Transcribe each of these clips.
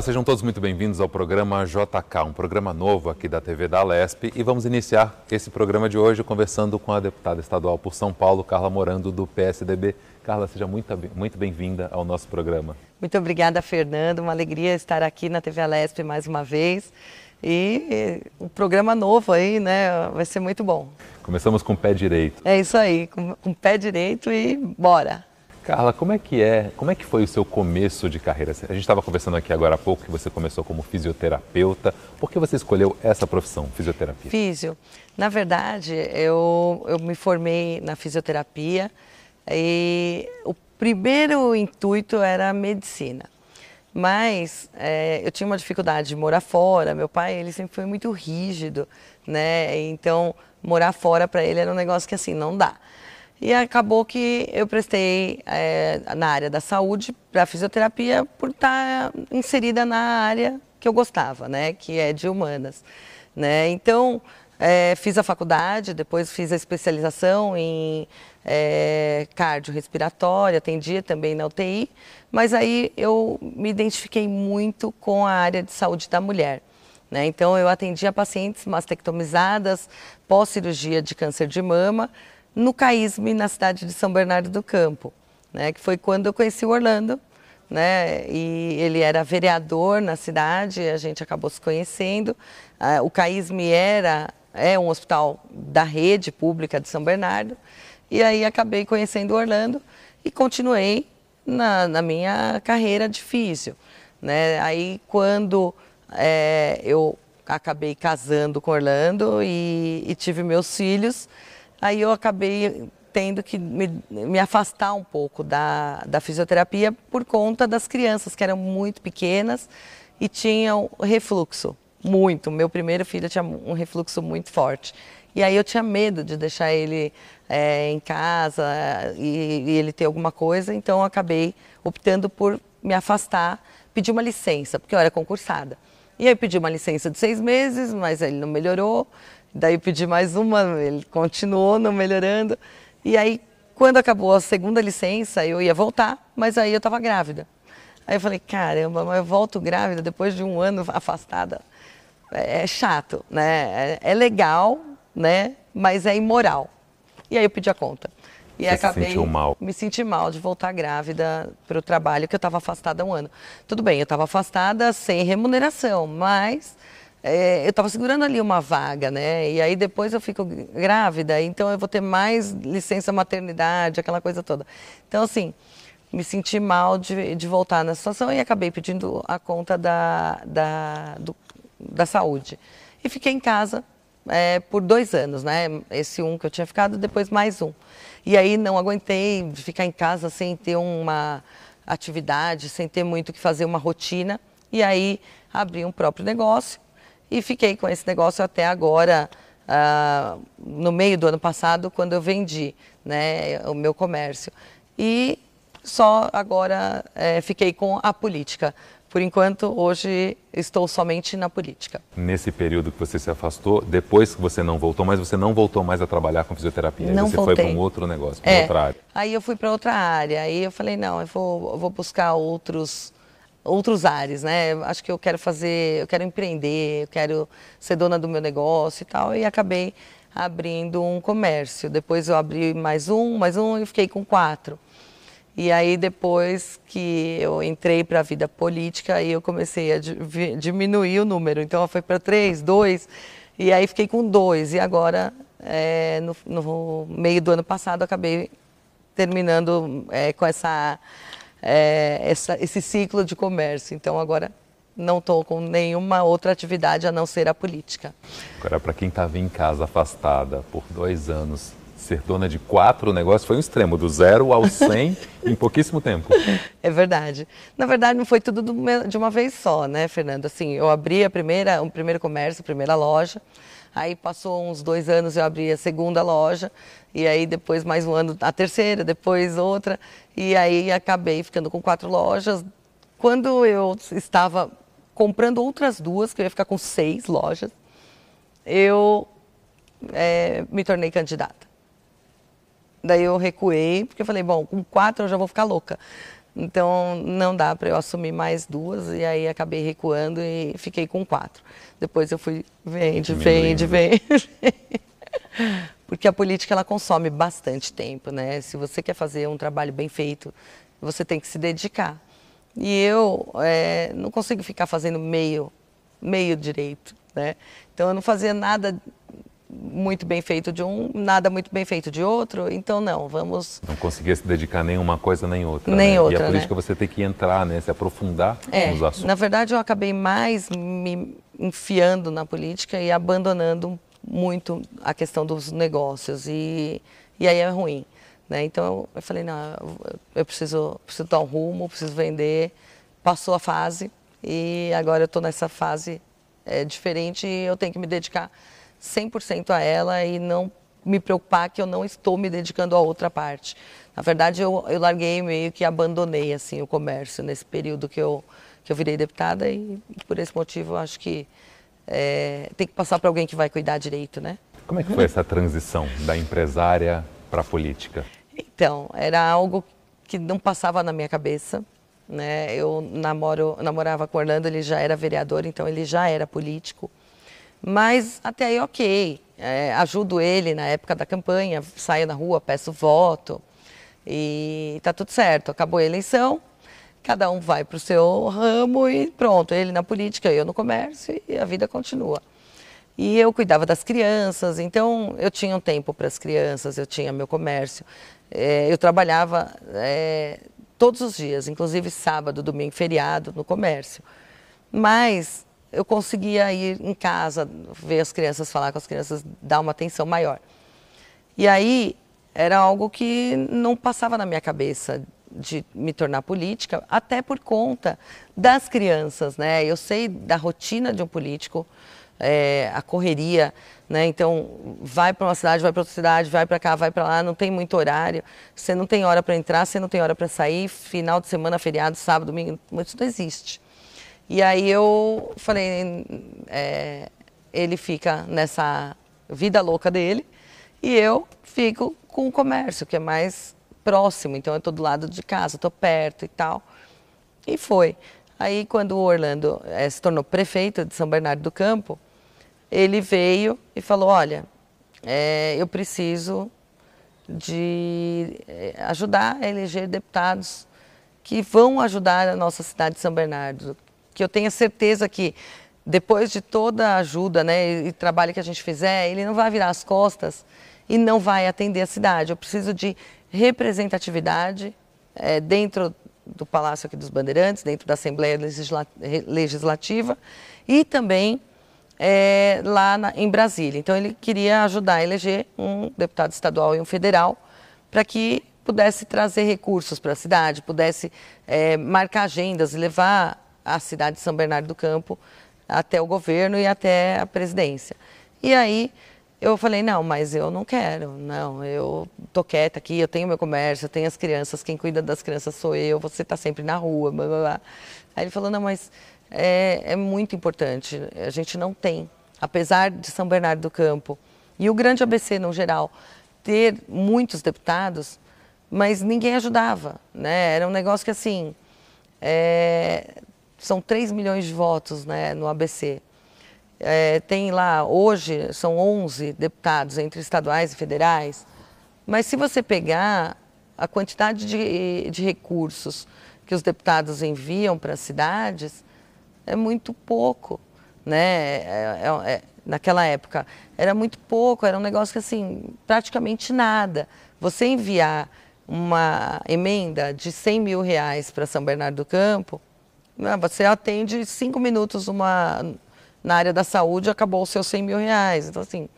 Olá, sejam todos muito bem-vindos ao programa JK, um programa novo aqui da TV da Lesp. E vamos iniciar esse programa de hoje conversando com a deputada estadual por São Paulo, Carla Morando, do PSDB. Carla, seja muito, muito bem-vinda ao nosso programa. Muito obrigada, Fernando. Uma alegria estar aqui na TV Lesp mais uma vez. E um programa novo aí, né? Vai ser muito bom. Começamos com o pé direito. É isso aí, com, com o pé direito e bora! Carla, como é que é? Como é que foi o seu começo de carreira? A gente estava conversando aqui agora há pouco que você começou como fisioterapeuta. Por que você escolheu essa profissão, fisioterapia? Físio. Na verdade, eu, eu me formei na fisioterapia e o primeiro intuito era a medicina. Mas é, eu tinha uma dificuldade de morar fora. Meu pai, ele sempre foi muito rígido, né? Então, morar fora para ele era um negócio que assim não dá. E acabou que eu prestei é, na área da saúde para fisioterapia por estar tá inserida na área que eu gostava, né, que é de humanas, né? Então é, fiz a faculdade, depois fiz a especialização em é, cardiorrespiratória, atendia também na UTI, mas aí eu me identifiquei muito com a área de saúde da mulher. Né? Então eu atendia pacientes mastectomizadas pós cirurgia de câncer de mama, no CAISME, na cidade de São Bernardo do Campo, né, que foi quando eu conheci o Orlando, né, e ele era vereador na cidade, a gente acabou se conhecendo. Ah, o CAISME era, é um hospital da rede pública de São Bernardo, e aí acabei conhecendo o Orlando e continuei na, na minha carreira de físio. Né? Aí quando é, eu acabei casando com Orlando e, e tive meus filhos, Aí eu acabei tendo que me, me, afastar um pouco da, da fisioterapia por conta das crianças, que eram muito pequenas e tinham refluxo, muito. Meu primeiro filho tinha um refluxo muito forte. E aí eu tinha medo de deixar ele é, em casa eh, e, e, ele ter alguma coisa, então eu acabei optando por me afastar, pedir uma licença, porque eu era concursada. E aí eu pedi uma licença de seis meses, mas ele não melhorou. Daí eu pedi mais uma, ele continuou não melhorando. E aí, quando acabou a segunda licença, eu ia voltar, mas aí eu estava grávida. Aí eu falei, caramba, mas eu volto grávida depois de um ano afastada. É, é chato, né? É, é, legal, né? Mas é imoral. E aí eu pedi a conta. E Você acabei, se sentiu mal? Me senti mal de voltar grávida para o trabalho que eu estava afastada há um ano. Tudo bem, eu estava afastada sem remuneração, mas é, eu estava segurando ali uma vaga, né? E aí depois eu fico grávida, então eu vou ter mais licença maternidade, aquela coisa toda. Então, assim, me senti mal de, de voltar na situação e acabei pedindo a conta da, da, do, da saúde. E fiquei em casa é, por dois anos, né? Esse um que eu tinha ficado, depois mais um. E aí não aguentei ficar em casa sem ter uma atividade, sem ter muito o que fazer, uma rotina. E aí abri um próprio negócio e fiquei com esse negócio até agora, uh, no meio do ano passado, quando eu vendi né, o meu comércio. E só agora é, fiquei com a política. Por enquanto, hoje estou somente na política. Nesse período que você se afastou, depois que você não voltou mais, você não voltou mais a trabalhar com fisioterapia. Não você voltei. foi para um outro negócio, para é. outra área. Aí eu fui para outra área. Aí eu falei, não, eu vou, eu vou buscar outros outros ares, né? Acho que eu quero fazer, eu quero empreender, eu quero ser dona do meu negócio e tal. E acabei abrindo um comércio. Depois eu abri mais um, mais um e fiquei com quatro. E aí depois que eu entrei para a vida política, aí eu comecei a diminuir o número. Então foi para três, dois, e aí fiquei com dois. E agora, é, no, no meio do ano passado, acabei terminando é, com essa é, essa, esse ciclo de comércio. Então agora não estou com nenhuma outra atividade a não ser a política. Agora, para quem estava em casa afastada por dois anos, ser dona de quatro negócios foi um extremo, do zero ao cem em pouquíssimo tempo. É verdade. Na verdade, não foi tudo de uma vez só, né, Fernando? Assim, eu abri a primeira, o primeiro comércio, a primeira loja, Aí passou uns dois anos, eu abri a segunda loja, e aí depois mais um ano a terceira, depois outra, e aí acabei ficando com quatro lojas. Quando eu estava comprando outras duas, que eu ia ficar com seis lojas, eu é, me tornei candidata. Daí eu recuei, porque eu falei, bom, com quatro eu já vou ficar louca. Então não dá para eu assumir mais duas e aí acabei recuando e fiquei com quatro. Depois eu fui vende, vende, vende. Porque a política ela consome bastante tempo, né? Se você quer fazer um trabalho bem feito, você tem que se dedicar. E eu é, não consigo ficar fazendo meio, meio direito, né? Então eu não fazia nada muito bem feito de um, nada muito bem feito de outro, então não, vamos... Não conseguia se dedicar nem uma coisa nem outra. Nem né? outra, E é por né? isso que você tem que entrar, né? Se aprofundar é, nos assuntos. Na verdade, eu acabei mais me enfiando na política e abandonando muito a questão dos negócios e, e aí é ruim. Né? Então eu falei, não, eu preciso, preciso dar um rumo, preciso vender. Passou a fase e agora eu estou nessa fase é, diferente e eu tenho que me dedicar 100% a ela e não me preocupar que eu não estou me dedicando a outra parte. Na verdade, eu, eu larguei meio que abandonei assim o comércio nesse período que eu que eu virei deputada e por esse motivo acho que é, tem que passar para alguém que vai cuidar direito, né? Como é que foi essa transição da empresária para a política? Então, era algo que não passava na minha cabeça. Né? Eu namoro, namorava com o Orlando, ele já era vereador, então ele já era político. Mas até aí, ok. É, ajudo ele na época da campanha, saio na rua, peço voto e tá tudo certo. Acabou a eleição, cada um vai para o seu ramo e pronto. Ele na política, eu no comércio e a vida continua. E eu cuidava das crianças, então eu tinha um tempo para as crianças, eu tinha meu comércio. É, eu trabalhava é, todos os dias, inclusive sábado, domingo, feriado, no comércio. Mas eu conseguia ir em casa, ver as crianças, falar com as crianças, dar uma atenção maior. E aí era algo que não passava na minha cabeça de me tornar política, até por conta das crianças, né? Eu sei da rotina de um político, é, a correria, né? Então, vai para uma cidade, vai para outra cidade, vai para cá, vai para lá, não tem muito horário, você não tem hora para entrar, você não tem hora para sair, final de semana, feriado, sábado, domingo, isso não existe. E aí eu falei, é, ele fica nessa vida louca dele e eu fico com o comércio, que é mais próximo, então eu estou do lado de casa, estou perto e tal. E foi. Aí quando o Orlando é, se tornou prefeito de São Bernardo do Campo, ele veio e falou, olha, é, eu preciso de é, ajudar a eleger deputados que vão ajudar a nossa cidade de São Bernardo, que eu tenho certeza que depois de toda a ajuda né, e trabalho que a gente fizer, ele não vai virar as costas e não vai atender a cidade. Eu preciso de representatividade é, dentro do Palácio aqui dos Bandeirantes, dentro da Assembleia Legislativa e também é, lá na, em Brasília. Então ele queria ajudar a eleger um deputado estadual e um federal para que pudesse trazer recursos para a cidade, pudesse é, marcar agendas e levar a cidade de São Bernardo do Campo até o governo e até a presidência. E aí eu falei, não, mas eu não quero, não, eu tô quieta aqui, eu tenho meu comércio, eu tenho as crianças, quem cuida das crianças sou eu, você tá sempre na rua, blá, blá, blá. Aí ele falou, não, mas é, é muito importante, a gente não tem, apesar de São Bernardo do Campo e o grande ABC no geral ter muitos deputados, mas ninguém ajudava, né, era um negócio que assim, é, são 3 milhões de votos né, no ABC. É, tem lá, hoje, são 11 deputados, entre estaduais e federais. Mas se você pegar a quantidade de, de recursos que os deputados enviam para as cidades, é muito pouco. Né? É, é, é naquela época, era muito pouco, era um negócio que, assim, praticamente nada. Você enviar uma emenda de 100 mil reais para São Bernardo do Campo, né? Você atende cinco minutos uma, na área da saúde, e acabou os seus 100 mil reais. Então, assim,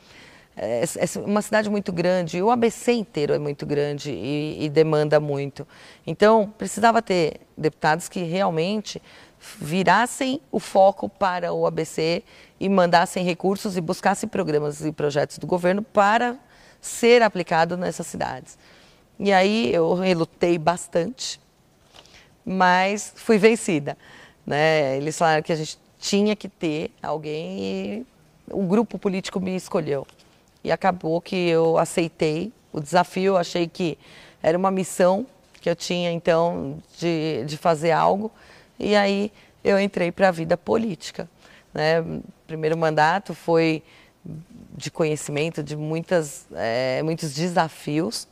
é, é, é uma cidade muito grande. O ABC inteiro é muito grande e, e demanda muito. Então, precisava ter deputados que realmente virassem o foco para o ABC e mandassem recursos e buscassem programas e projetos do governo para ser aplicado nessas cidades. E aí eu relutei bastante, mas fui vencida. Né? Eles falaram que a gente tinha que ter alguém e o grupo político me escolheu. E acabou que eu aceitei o desafio, achei que era uma missão que eu tinha então de, de fazer algo. E aí eu entrei para a vida política. Né? Primeiro mandato foi de conhecimento de muitas, é, muitos desafios.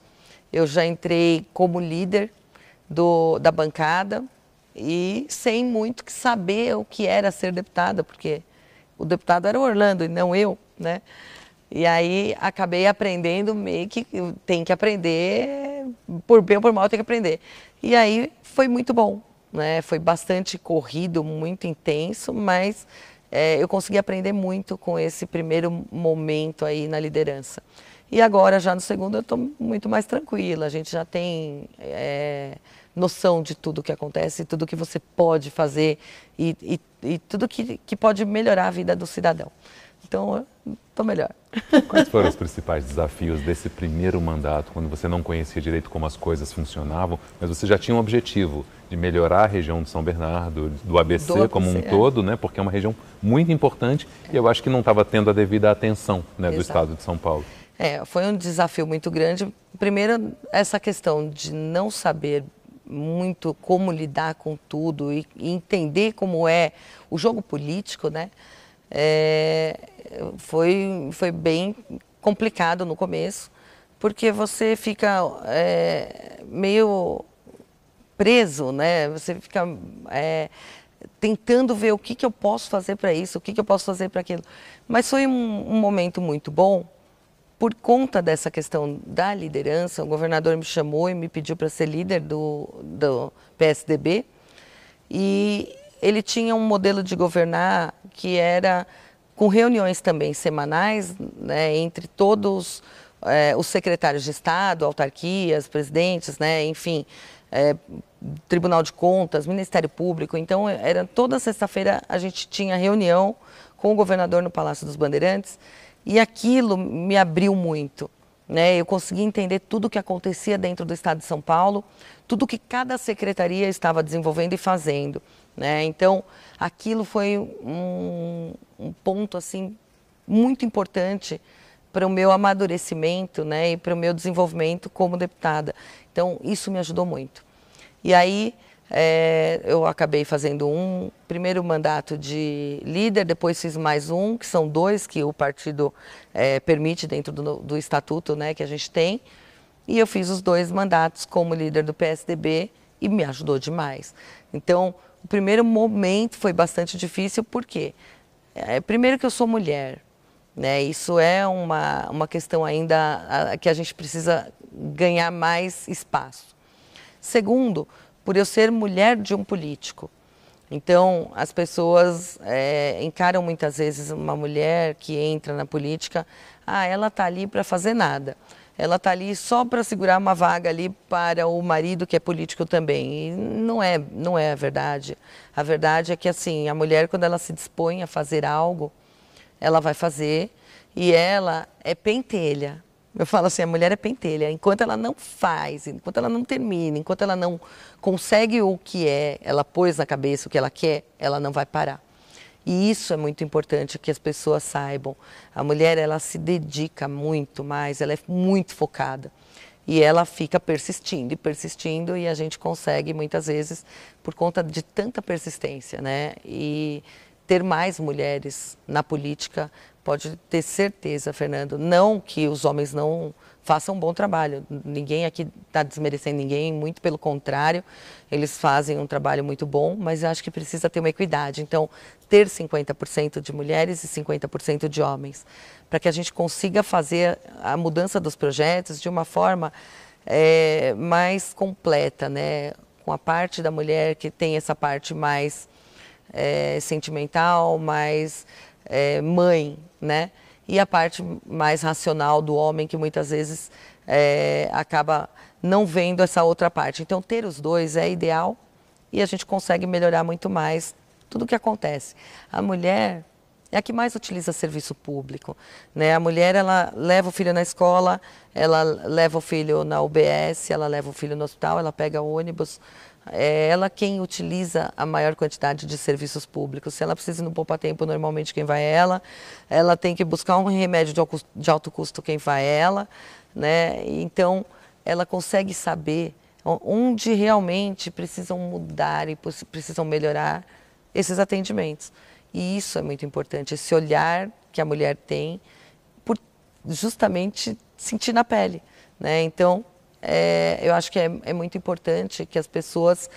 Eu já entrei como líder do, da bancada e sem muito que saber o que era ser deputada, porque o deputado era o Orlando e não eu, né? E aí acabei aprendendo meio que tem que aprender, por bem ou por mal tem que aprender. E aí foi muito bom, né? Foi bastante corrido, muito intenso, mas é, eu consegui aprender muito com esse primeiro momento aí na liderança. E agora, já no segundo, eu estou muito mais tranquila. A gente já tem é, noção de tudo o que acontece, tudo que você pode fazer e, e, e tudo que, que pode melhorar a vida do cidadão. Então, estou melhor. Quais foram os principais desafios desse primeiro mandato, quando você não conhecia direito como as coisas funcionavam, mas você já tinha um objetivo de melhorar a região de São Bernardo, do ABC, do ABC como um é. todo, né? Porque é uma região muito importante é. e eu acho que não estava tendo a devida atenção né, do Estado de São Paulo. É, foi um desafio muito grande. Primeiro, essa questão de não saber muito como lidar com tudo e, e entender como é o jogo político, né? É, foi, foi bem complicado no começo, porque você fica é, meio preso, né? Você fica é, tentando ver o que, que eu posso fazer para isso, o que, que eu posso fazer para aquilo. Mas foi um, um momento muito bom, por conta dessa questão da liderança, o governador me chamou e me pediu para ser líder do, do PSDB. E ele tinha um modelo de governar que era com reuniões também semanais, né, entre todos é, os secretários de Estado, autarquias, presidentes, né, enfim, é, Tribunal de Contas, Ministério Público. Então, era toda sexta-feira a gente tinha reunião com o governador no Palácio dos Bandeirantes e aquilo me abriu muito. Né? Eu consegui entender tudo o que acontecia dentro do Estado de São Paulo, tudo que cada secretaria estava desenvolvendo e fazendo. Né? Então, aquilo foi um, um ponto assim muito importante para o meu amadurecimento né? e para o meu desenvolvimento como deputada. Então, isso me ajudou muito. E aí, é, eu acabei fazendo um primeiro mandato de líder, depois fiz mais um, que são dois que o partido é, permite dentro do, do estatuto né, que a gente tem. E eu fiz os dois mandatos como líder do PSDB e me ajudou demais. Então, o primeiro momento foi bastante difícil, porque é, primeiro que eu sou mulher, né? Isso é uma, uma questão ainda a, que a gente precisa ganhar mais espaço. Segundo, por eu ser mulher de um político. Então, as pessoas é, encaram muitas vezes uma mulher que entra na política, ah, ela está ali para fazer nada. Ela está ali só para segurar uma vaga ali para o marido que é político também. E não é, não é a verdade. A verdade é que assim, a mulher quando ela se dispõe a fazer algo, ela vai fazer e ela é pentelha. Eu falo assim, a mulher é pentelha. Enquanto ela não faz, enquanto ela não termina, enquanto ela não consegue o que é, ela pôs na cabeça o que ela quer, ela não vai parar. E isso é muito importante que as pessoas saibam. A mulher, ela se dedica muito mais, ela é muito focada. E ela fica persistindo e persistindo e a gente consegue muitas vezes por conta de tanta persistência, né? E ter mais mulheres na política Pode ter certeza, Fernando. Não que os homens não façam um bom trabalho. Ninguém aqui está desmerecendo ninguém, muito pelo contrário. Eles fazem um trabalho muito bom, mas eu acho que precisa ter uma equidade. Então, ter 50% de mulheres e 50% de homens, para que a gente consiga fazer a mudança dos projetos de uma forma é, mais completa, né? com a parte da mulher que tem essa parte mais é, sentimental, mais é, mãe, né? E a parte mais racional do homem que muitas vezes é, acaba não vendo essa outra parte. Então, ter os dois é ideal e a gente consegue melhorar muito mais tudo o que acontece. A mulher é a que mais utiliza serviço público, né? A mulher ela leva o filho na escola, ela leva o filho na UBS, ela leva o filho no hospital, ela pega ônibus, é ela quem utiliza a maior quantidade de serviços públicos. Se ela precisa ir no poupa-tempo, normalmente quem vai é ela. Ela tem que buscar um remédio de alto custo, quem vai é ela. Né? Então, ela consegue saber onde realmente precisam mudar e precisam melhorar esses atendimentos. E isso é muito importante, esse olhar que a mulher tem por justamente sentir na pele. Né? Então, é, eu acho que é, é muito importante que as pessoas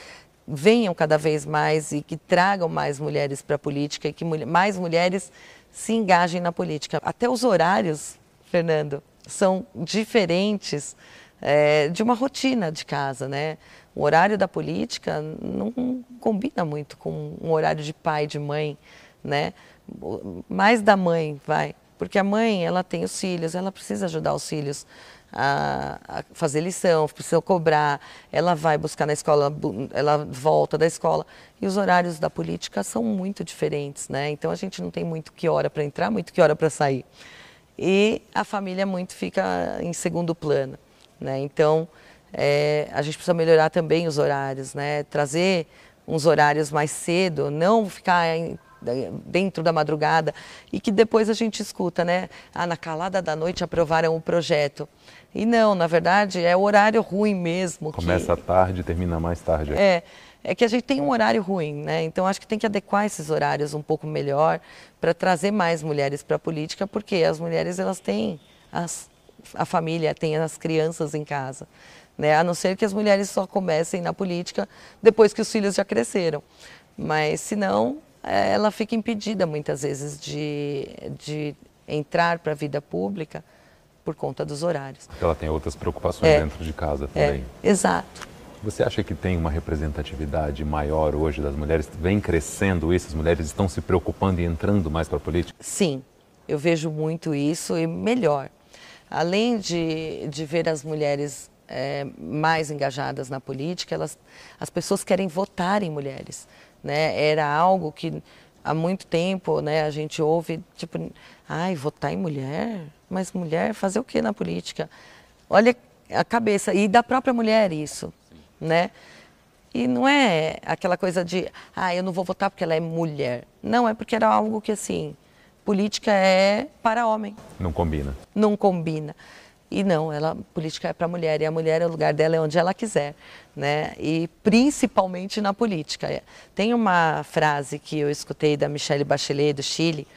venham cada vez mais e que tragam mais mulheres para a política e que mais mulheres se engajem na política. Até os horários, Fernando, são diferentes é, de uma rotina de casa, né? O horário da política não combina muito com um horário de pai, de mãe, né? Mais da mãe, vai. Porque a mãe, ela tem os filhos, ela precisa ajudar os filhos a, a, fazer lição, precisa cobrar, ela vai buscar na escola, ela volta da escola. E os horários da política são muito diferentes, né? Então a gente não tem muito que hora para entrar, muito que hora para sair. E a família muito fica em segundo plano, né? Então é, a gente precisa melhorar também os horários, né? Trazer uns horários mais cedo, não ficar em, dentro da madrugada e que depois a gente escuta, né? Ah, na calada da noite aprovaram o projeto. E não, na verdade, é o horário ruim mesmo. Começa que... tarde, termina mais tarde. É, é que a gente tem um horário ruim, né? Então acho que tem que adequar esses horários um pouco melhor para trazer mais mulheres para a política, porque as mulheres elas têm as, a família, têm as crianças em casa. Né? A não ser que as mulheres só comecem na política depois que os filhos já cresceram. Mas senão é, ela fica impedida muitas vezes de, de entrar para a vida pública por conta dos horários. Ela tem outras preocupações é, dentro de casa é, também. É, exato. Você acha que tem uma representatividade maior hoje das mulheres? Vem crescendo isso? As mulheres estão se preocupando e entrando mais para a política? Sim, eu vejo muito isso e melhor. Além de, de ver as mulheres é, mais engajadas na política, elas, as pessoas querem votar em mulheres. Né? Era algo que há muito tempo né, a gente ouve, tipo, ai, votar em mulher? Mas mulher, fazer o que na política? Olha a cabeça, e da própria mulher isso, né? E não é aquela coisa de, ah, eu não vou votar porque ela é mulher. Não, é porque era algo que, assim, política é para homem. Não combina. Não combina. E não, ela, política é para mulher, e a mulher, o lugar dela é onde ela quiser, né? E principalmente na política. Tem uma frase que eu escutei da Michelle Bachelet, do Chile,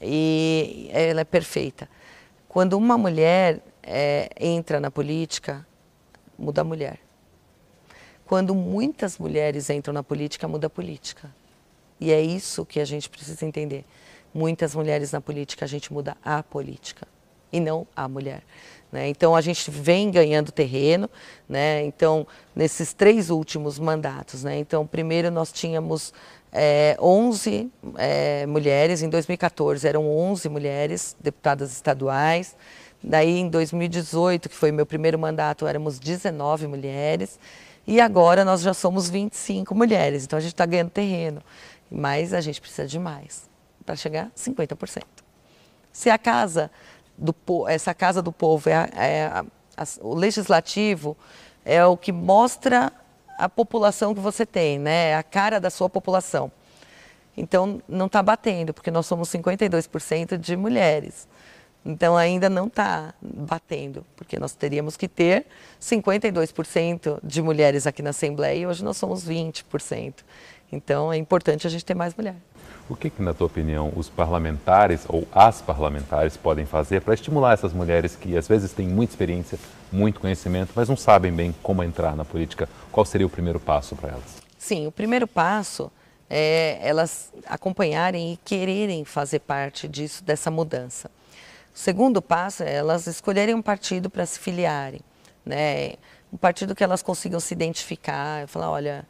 e ela é perfeita. Quando uma mulher é, entra na política, muda a mulher. Quando muitas mulheres entram na política, muda a política. E é isso que a gente precisa entender. Muitas mulheres na política, a gente muda a política e não a mulher. Né? Então a gente vem ganhando terreno, né? então nesses três últimos mandatos. Né? Então primeiro nós tínhamos é, 11 é, mulheres, em 2014 eram 11 mulheres deputadas estaduais, daí em 2018, que foi meu primeiro mandato, éramos 19 mulheres, e agora nós já somos 25 mulheres, então a gente está ganhando terreno, mas a gente precisa de mais, para chegar a 50%. Se a casa do essa casa do povo é, a, é a, a, o legislativo é o que mostra a população que você tem, né? A cara da sua população. Então, não está batendo, porque nós somos 52% de mulheres. Então, ainda não está batendo, porque nós teríamos que ter 52% de mulheres aqui na Assembleia e hoje nós somos 20%. Então, é importante a gente ter mais mulheres. O que, que, na tua opinião, os parlamentares ou as parlamentares podem fazer para estimular essas mulheres que às vezes têm muita experiência, muito conhecimento, mas não sabem bem como entrar na política? qual seria o primeiro passo para elas? Sim, o primeiro passo é elas acompanharem e quererem fazer parte disso, dessa mudança. O segundo passo é elas escolherem um partido para se filiarem, né? Um partido que elas consigam se identificar, e falar, olha,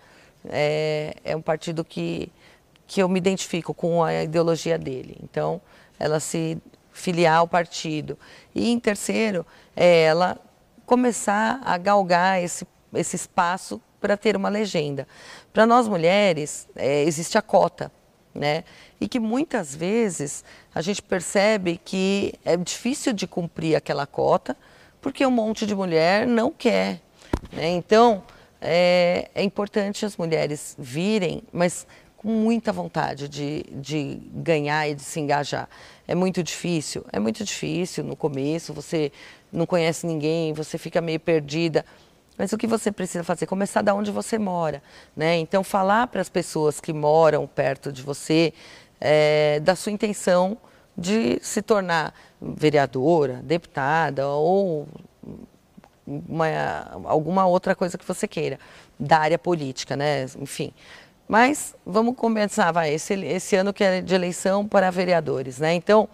é, é um partido que, que eu me identifico com a ideologia dele. Então, ela se filiar ao partido. E em terceiro, é ela começar a galgar esse esse espaço para ter uma legenda. Para nós mulheres, é, existe a cota, né? E que muitas vezes a gente percebe que é difícil de cumprir aquela cota, porque um monte de mulher não quer. Né? Então, é, é importante as mulheres virem, mas com muita vontade de, de ganhar e de se engajar. É muito difícil, é muito difícil no começo, você não conhece ninguém, você fica meio perdida, mas o que você precisa fazer? Começar da onde você mora, né? Então falar para as pessoas que moram perto de você é, da sua intenção de se tornar vereadora, deputada ou uma, alguma outra coisa que você queira, da área política, né? Enfim. Mas vamos começar, vai, esse, esse ano que é de eleição para vereadores, né? Então,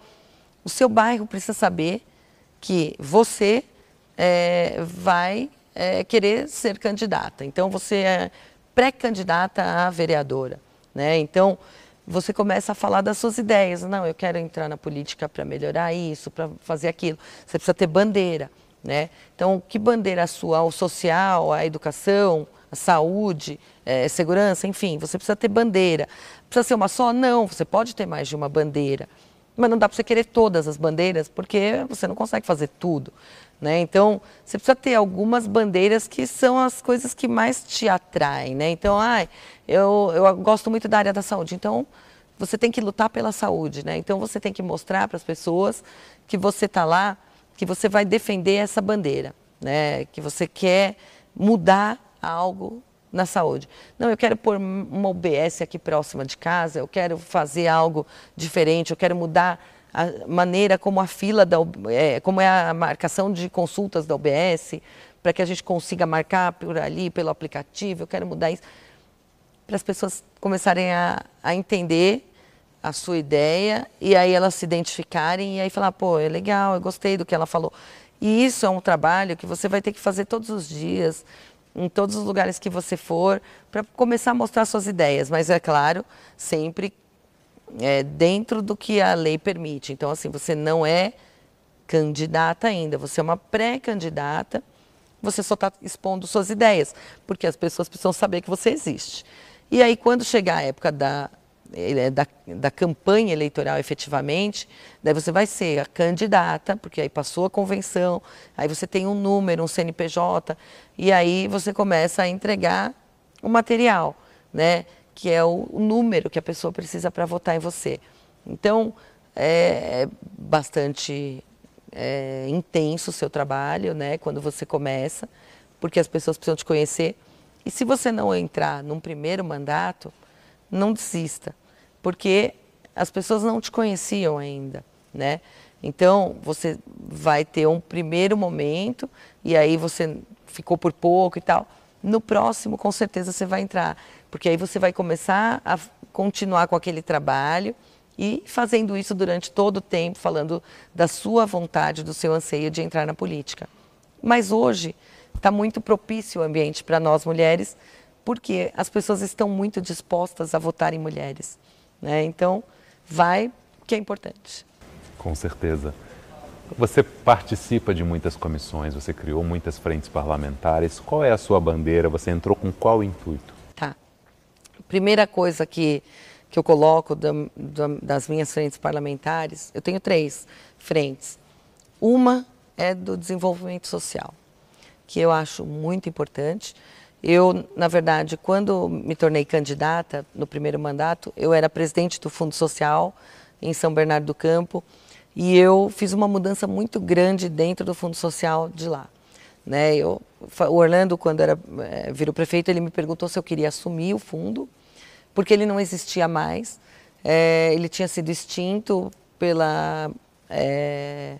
o seu bairro precisa saber que você é, vai é, querer ser candidata. Então, você é pré-candidata a vereadora. Né? Então, você começa a falar das suas ideias. Não, eu quero entrar na política para melhorar isso, para fazer aquilo. Você precisa ter bandeira. Né? Então, que bandeira a sua? O social, a educação, a saúde, é, segurança, enfim, você precisa ter bandeira. Precisa ser uma só? Não, você pode ter mais de uma bandeira. Mas não dá para você querer todas as bandeiras, porque você não consegue fazer tudo. Né? Então, você precisa ter algumas bandeiras que são as coisas que mais te atraem. Né? Então, ai, eu, eu gosto muito da área da saúde. Então, você tem que lutar pela saúde. Né? Então, você tem que mostrar para as pessoas que você está lá, que você vai defender essa bandeira, né? que você quer mudar algo na saúde. Não, eu quero pôr uma obs aqui próxima de casa, eu quero fazer algo diferente, eu quero mudar a maneira como a fila da é, como é a marcação de consultas da UBS, para que a gente consiga marcar por ali, pelo aplicativo, eu quero mudar isso. Para as pessoas começarem a, a entender a sua ideia e aí elas se identificarem e aí falar, pô, é legal, eu gostei do que ela falou. E isso é um trabalho que você vai ter que fazer todos os dias, em todos os lugares que você for, para começar a mostrar suas ideias. Mas é claro, sempre é, dentro do que a lei permite. Então, assim, você não é candidata ainda, você é uma pré-candidata, você só está expondo suas ideias, porque as pessoas precisam saber que você existe. E aí, quando chegar a época da, da, da campanha eleitoral efetivamente, daí você vai ser a candidata, porque aí passou a convenção, aí você tem um número, um CNPJ, e aí você começa a entregar o material, né? que é o número que a pessoa precisa para votar em você. Então, é, é bastante é, intenso o seu trabalho, né? Quando você começa, porque as pessoas precisam te conhecer. E se você não entrar num primeiro mandato, não desista, porque as pessoas não te conheciam ainda, né? Então, você vai ter um primeiro momento e aí você ficou por pouco e tal. No próximo, com certeza, você vai entrar. Porque aí você vai começar a continuar com aquele trabalho e fazendo isso durante todo o tempo, falando da sua vontade, do seu anseio de entrar na política. Mas hoje está muito propício o ambiente para nós mulheres, porque as pessoas estão muito dispostas a votar em mulheres. Né? Então, vai que é importante. Com certeza. Você participa de muitas comissões, você criou muitas frentes parlamentares. Qual é a sua bandeira? Você entrou com qual intuito? primeira coisa que, que eu coloco da, da, das minhas frentes parlamentares, eu tenho três frentes. Uma é do desenvolvimento social, que eu acho muito importante. Eu, na verdade, quando me tornei candidata no primeiro mandato, eu era presidente do Fundo Social em São Bernardo do Campo e eu fiz uma mudança muito grande dentro do Fundo Social de lá. Né? Eu, o Orlando, quando era, eh, virou prefeito, ele me perguntou se eu queria assumir o fundo porque ele não existia mais. É, ele tinha sido extinto pela, é,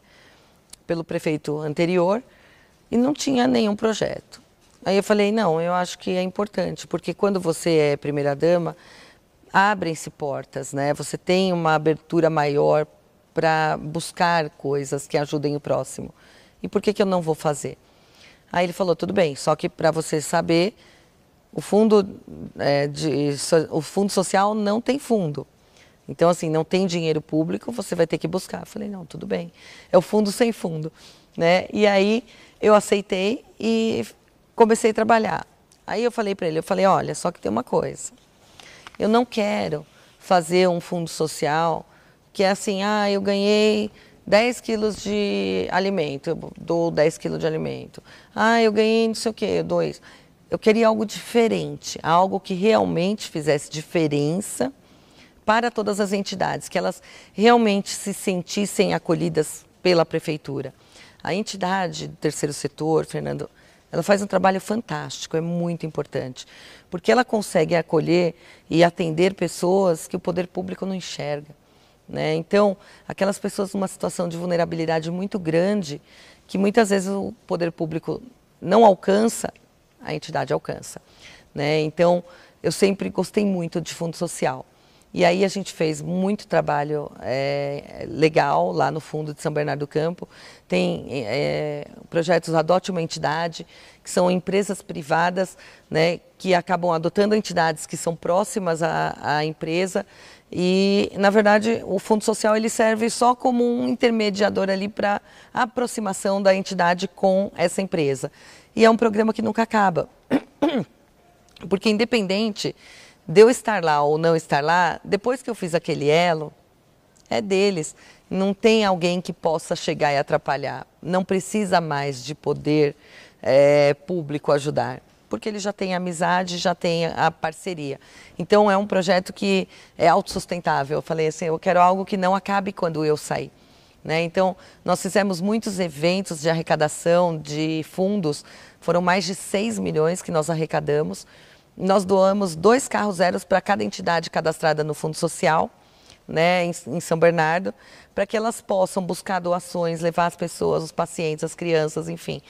pelo prefeito anterior e não tinha nenhum projeto. Aí eu falei, não, eu acho que é importante, porque quando você é primeira-dama, abrem-se portas, né? Você tem uma abertura maior para buscar coisas que ajudem o próximo. E por que, que eu não vou fazer? Aí ele falou, tudo bem, só que para você saber, o fundo, é, de, o fundo social não tem fundo. Então, assim, não tem dinheiro público, você vai ter que buscar. Eu falei, não, tudo bem. É o fundo sem fundo. Né? E aí eu aceitei e comecei a trabalhar. Aí eu falei para ele, eu falei, olha, só que tem uma coisa. Eu não quero fazer um fundo social que é assim, ah, eu ganhei 10 quilos de alimento, eu dou 10 quilos de alimento. Ah, eu ganhei não sei o quê, dois eu queria algo diferente, algo que realmente fizesse diferença para todas as entidades, que elas realmente se sentissem acolhidas pela prefeitura. A entidade do terceiro setor, Fernando, ela faz um trabalho fantástico, é muito importante, porque ela consegue acolher e atender pessoas que o poder público não enxerga. Né? Então, aquelas pessoas numa situação de vulnerabilidade muito grande, que muitas vezes o poder público não alcança, a entidade alcança. Né? Então, eu sempre gostei muito de fundo social. E aí a gente fez muito trabalho é, legal lá no fundo de São Bernardo do Campo. Tem é, projetos Adote uma Entidade, que são empresas privadas né, que acabam adotando entidades que são próximas à, à empresa. E, na verdade, o Fundo Social ele serve só como um intermediador ali para aproximação da entidade com essa empresa. E é um programa que nunca acaba. Porque independente de eu estar lá ou não estar lá, depois que eu fiz aquele elo, é deles. Não tem alguém que possa chegar e atrapalhar. Não precisa mais de poder é, público ajudar. Porque ele já tem amizade, já tem a parceria. Então é um projeto que é autossustentável. Eu falei assim, eu quero algo que não acabe quando eu sair. Né? Então, nós fizemos muitos eventos de arrecadação de fundos foram mais de 6 milhões que nós arrecadamos. Nós doamos dois carros zeros para cada entidade cadastrada no Fundo Social, né, em, em São Bernardo, para que elas possam buscar doações, levar as pessoas, os pacientes, as crianças, enfim,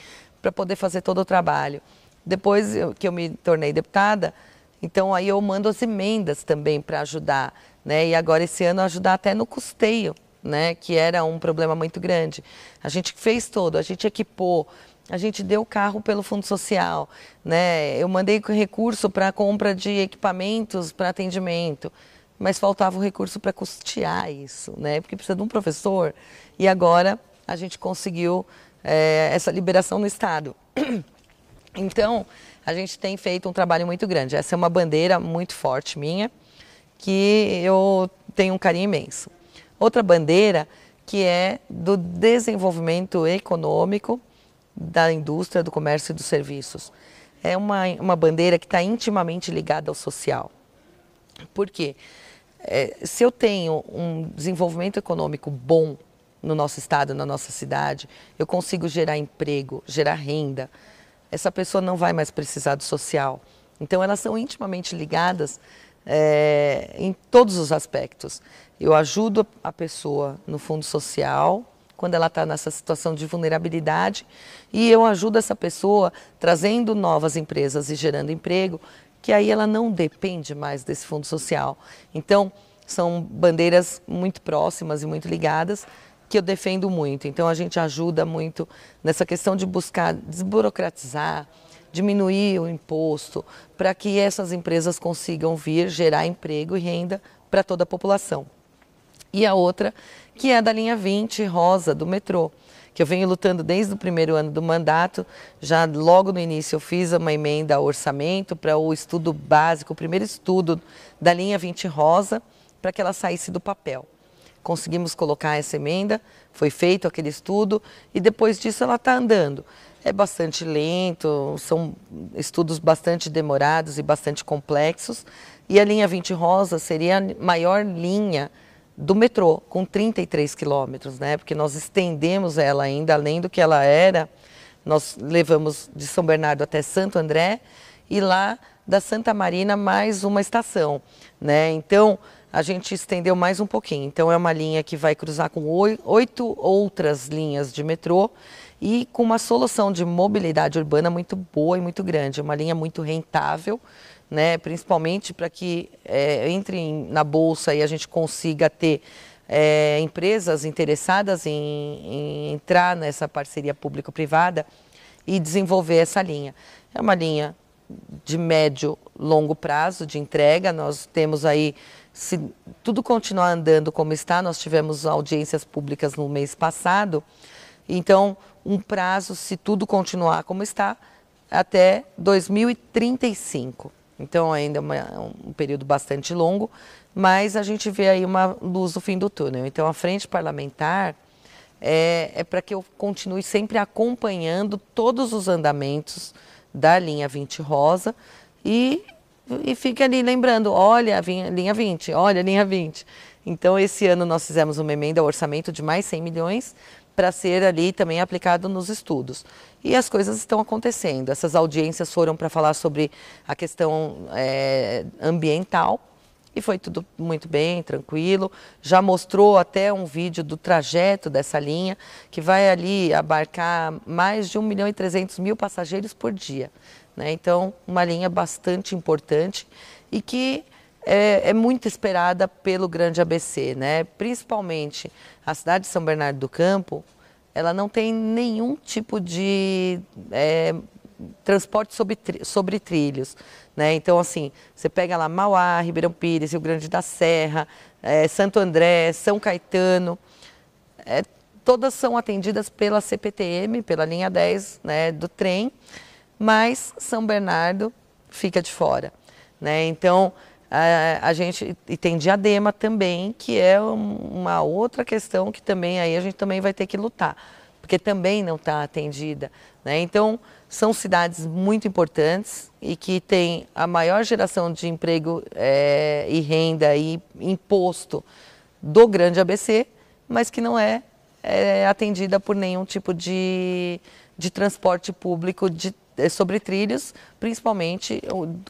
para poder fazer todo o trabalho. Depois que eu me tornei deputada, então aí eu mando as emendas também para ajudar, né? E agora esse ano ajudar até no custeio, né? Que era um problema muito grande. A gente fez todo, a gente equipou, a gente deu carro pelo Fundo Social, né? Eu mandei recurso para compra de equipamentos para atendimento, mas faltava o recurso para custear isso, né? Porque precisa de um professor. E agora a gente conseguiu é, essa liberação no Estado. Então, a gente tem feito um trabalho muito grande. Essa é uma bandeira muito forte minha, que eu tenho um carinho imenso. Outra bandeira que é do desenvolvimento econômico da indústria, do comércio e dos serviços. É uma, uma bandeira que está intimamente ligada ao social. Por quê? É, se eu tenho um desenvolvimento econômico bom no nosso estado, na nossa cidade, eu consigo gerar emprego, gerar renda. Essa pessoa não vai mais precisar do social. Então, elas são intimamente ligadas é, em todos os aspectos. Eu ajudo a pessoa no fundo social, quando ela está nessa situação de vulnerabilidade. E eu ajudo essa pessoa trazendo novas empresas e gerando emprego, que aí ela não depende mais desse fundo social. Então, são bandeiras muito próximas e muito ligadas que eu defendo muito. Então, a gente ajuda muito nessa questão de buscar desburocratizar, diminuir o imposto, para que essas empresas consigam vir gerar emprego e renda para toda a população e a outra que é da linha 20, rosa, do metrô, que eu venho lutando desde o primeiro ano do mandato. Já logo no início eu fiz uma emenda ao orçamento para o estudo básico, o primeiro estudo da linha 20 rosa, para que ela saísse do papel. Conseguimos colocar essa emenda, foi feito aquele estudo e depois disso ela está andando. É bastante lento, são estudos bastante demorados e bastante complexos. E a linha 20 rosa seria a maior linha do metrô, com 33 quilômetros, né? Porque nós estendemos ela ainda, além do que ela era, nós levamos de São Bernardo até Santo André e lá da Santa Marina mais uma estação, né? Então a gente estendeu mais um pouquinho. Então é uma linha que vai cruzar com oito outras linhas de metrô e com uma solução de mobilidade urbana muito boa e muito grande, uma linha muito rentável né, principalmente para que é, na bolsa e a gente consiga ter é, empresas interessadas em, em, entrar nessa parceria público-privada e desenvolver essa linha. É uma linha de médio, longo prazo de entrega. Nós temos aí, se tudo continuar andando como está, nós tivemos audiências públicas no mês passado. Então, um prazo, se tudo continuar como está, até 2035. Então ainda é uma, um período bastante longo, mas a gente vê aí uma luz no fim do túnel. Então a frente parlamentar é, é para que eu continue sempre acompanhando todos os andamentos da linha 20 rosa e, e fique ali lembrando, olha a linha 20, olha a linha 20. Então esse ano nós fizemos uma emenda ao orçamento de mais 100 milhões para ser ali também aplicado nos estudos. E as coisas estão acontecendo. Essas audiências foram para falar sobre a questão é, ambiental e foi tudo muito bem, tranquilo. Já mostrou até um vídeo do trajeto dessa linha, que vai ali abarcar mais de 1 milhão e 300 mil passageiros por dia. Né? Então, uma linha bastante importante e que é, é, muito esperada pelo grande ABC, né? principalmente a cidade de São Bernardo do Campo, ela não tem nenhum tipo de é, transporte sobre, sobre trilhos. Né? Então, assim, você pega lá Mauá, Ribeirão Pires, Rio Grande da Serra, é, Santo André, São Caetano, é, todas são atendidas pela CPTM, pela linha 10 né, do trem, mas São Bernardo fica de fora. Né? Então, a, a gente e tem diadema também, que é uma outra questão que também aí a gente também vai ter que lutar, porque também não está atendida. Né? Então, são cidades muito importantes e que têm a maior geração de emprego é, e renda e imposto do grande ABC, mas que não é, é atendida por nenhum tipo de, de transporte público de, é, sobre trilhos, principalmente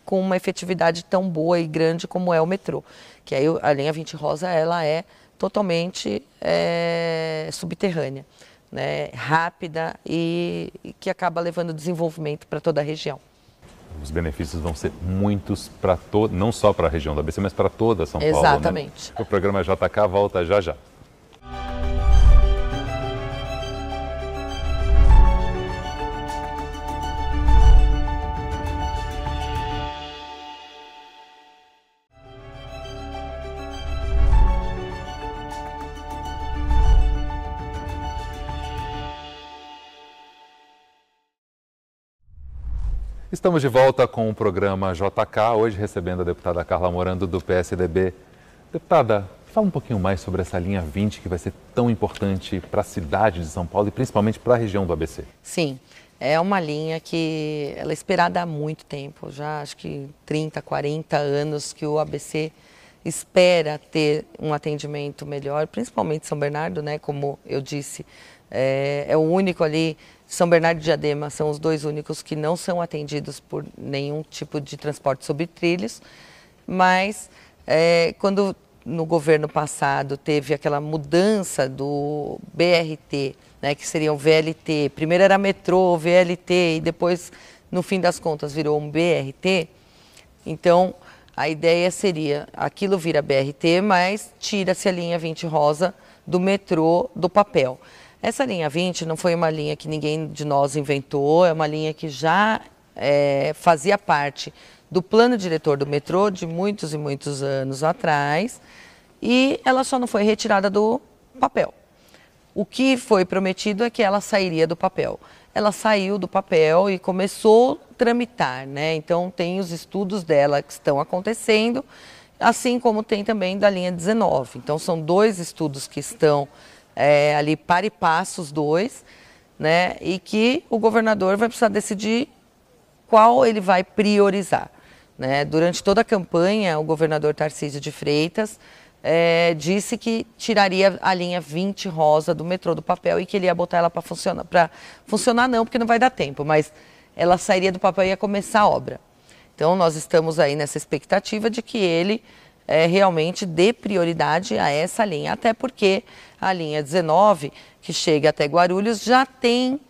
com uma efetividade tão boa e grande como é o metrô. Que aí a linha 20 Rosa ela é totalmente é, subterrânea, né, rápida e, e que acaba levando desenvolvimento para toda a região. Os benefícios vão ser muitos para todo, não só para a região da ABC, mas para toda São né? Exatamente. Paulo. Exatamente. Né? O programa JK tá volta já já. Estamos de volta com o programa JK, hoje recebendo a deputada Carla Morando do PSDB. Deputada, fala um pouquinho mais sobre essa linha 20 que vai ser tão importante para a cidade de São Paulo e principalmente para a região do ABC. Sim, é uma linha que ela é esperada há muito tempo, já acho que 30, 40 anos que o ABC espera ter um atendimento melhor, principalmente São Bernardo, né? Como eu disse, é, é o único ali são Bernardo e Diadema são os dois únicos que não são atendidos por nenhum tipo de transporte sobre trilhos, mas é, quando no governo passado teve aquela mudança do BRT, né, que seria o VLT, primeiro era metrô, VLT e depois, no fim das contas, virou um BRT, então a ideia seria, aquilo vira BRT, mas tira-se a linha 20 rosa do metrô do papel. Essa linha 20 não foi uma linha que ninguém de nós inventou, é uma linha que já é, fazia parte do plano diretor do metrô de muitos e muitos anos atrás e ela só não foi retirada do papel. O que foi prometido é que ela sairia do papel. Ela saiu do papel e começou a tramitar, né? Então tem os estudos dela que estão acontecendo, assim como tem também da linha 19. Então são dois estudos que estão é, ali para e passo os dois, né? E que o governador vai precisar decidir qual ele vai priorizar. Né? Durante toda a campanha, o governador Tarcísio de Freitas é, disse que tiraria a linha 20 rosa do metrô do papel e que ele ia botar ela para funcionar. Para funcionar não, porque não vai dar tempo, mas ela sairia do papel e ia começar a obra. Então nós estamos aí nessa expectativa de que ele é, realmente dê prioridade a essa linha, até porque a linha 19, que chega até Guarulhos, já tem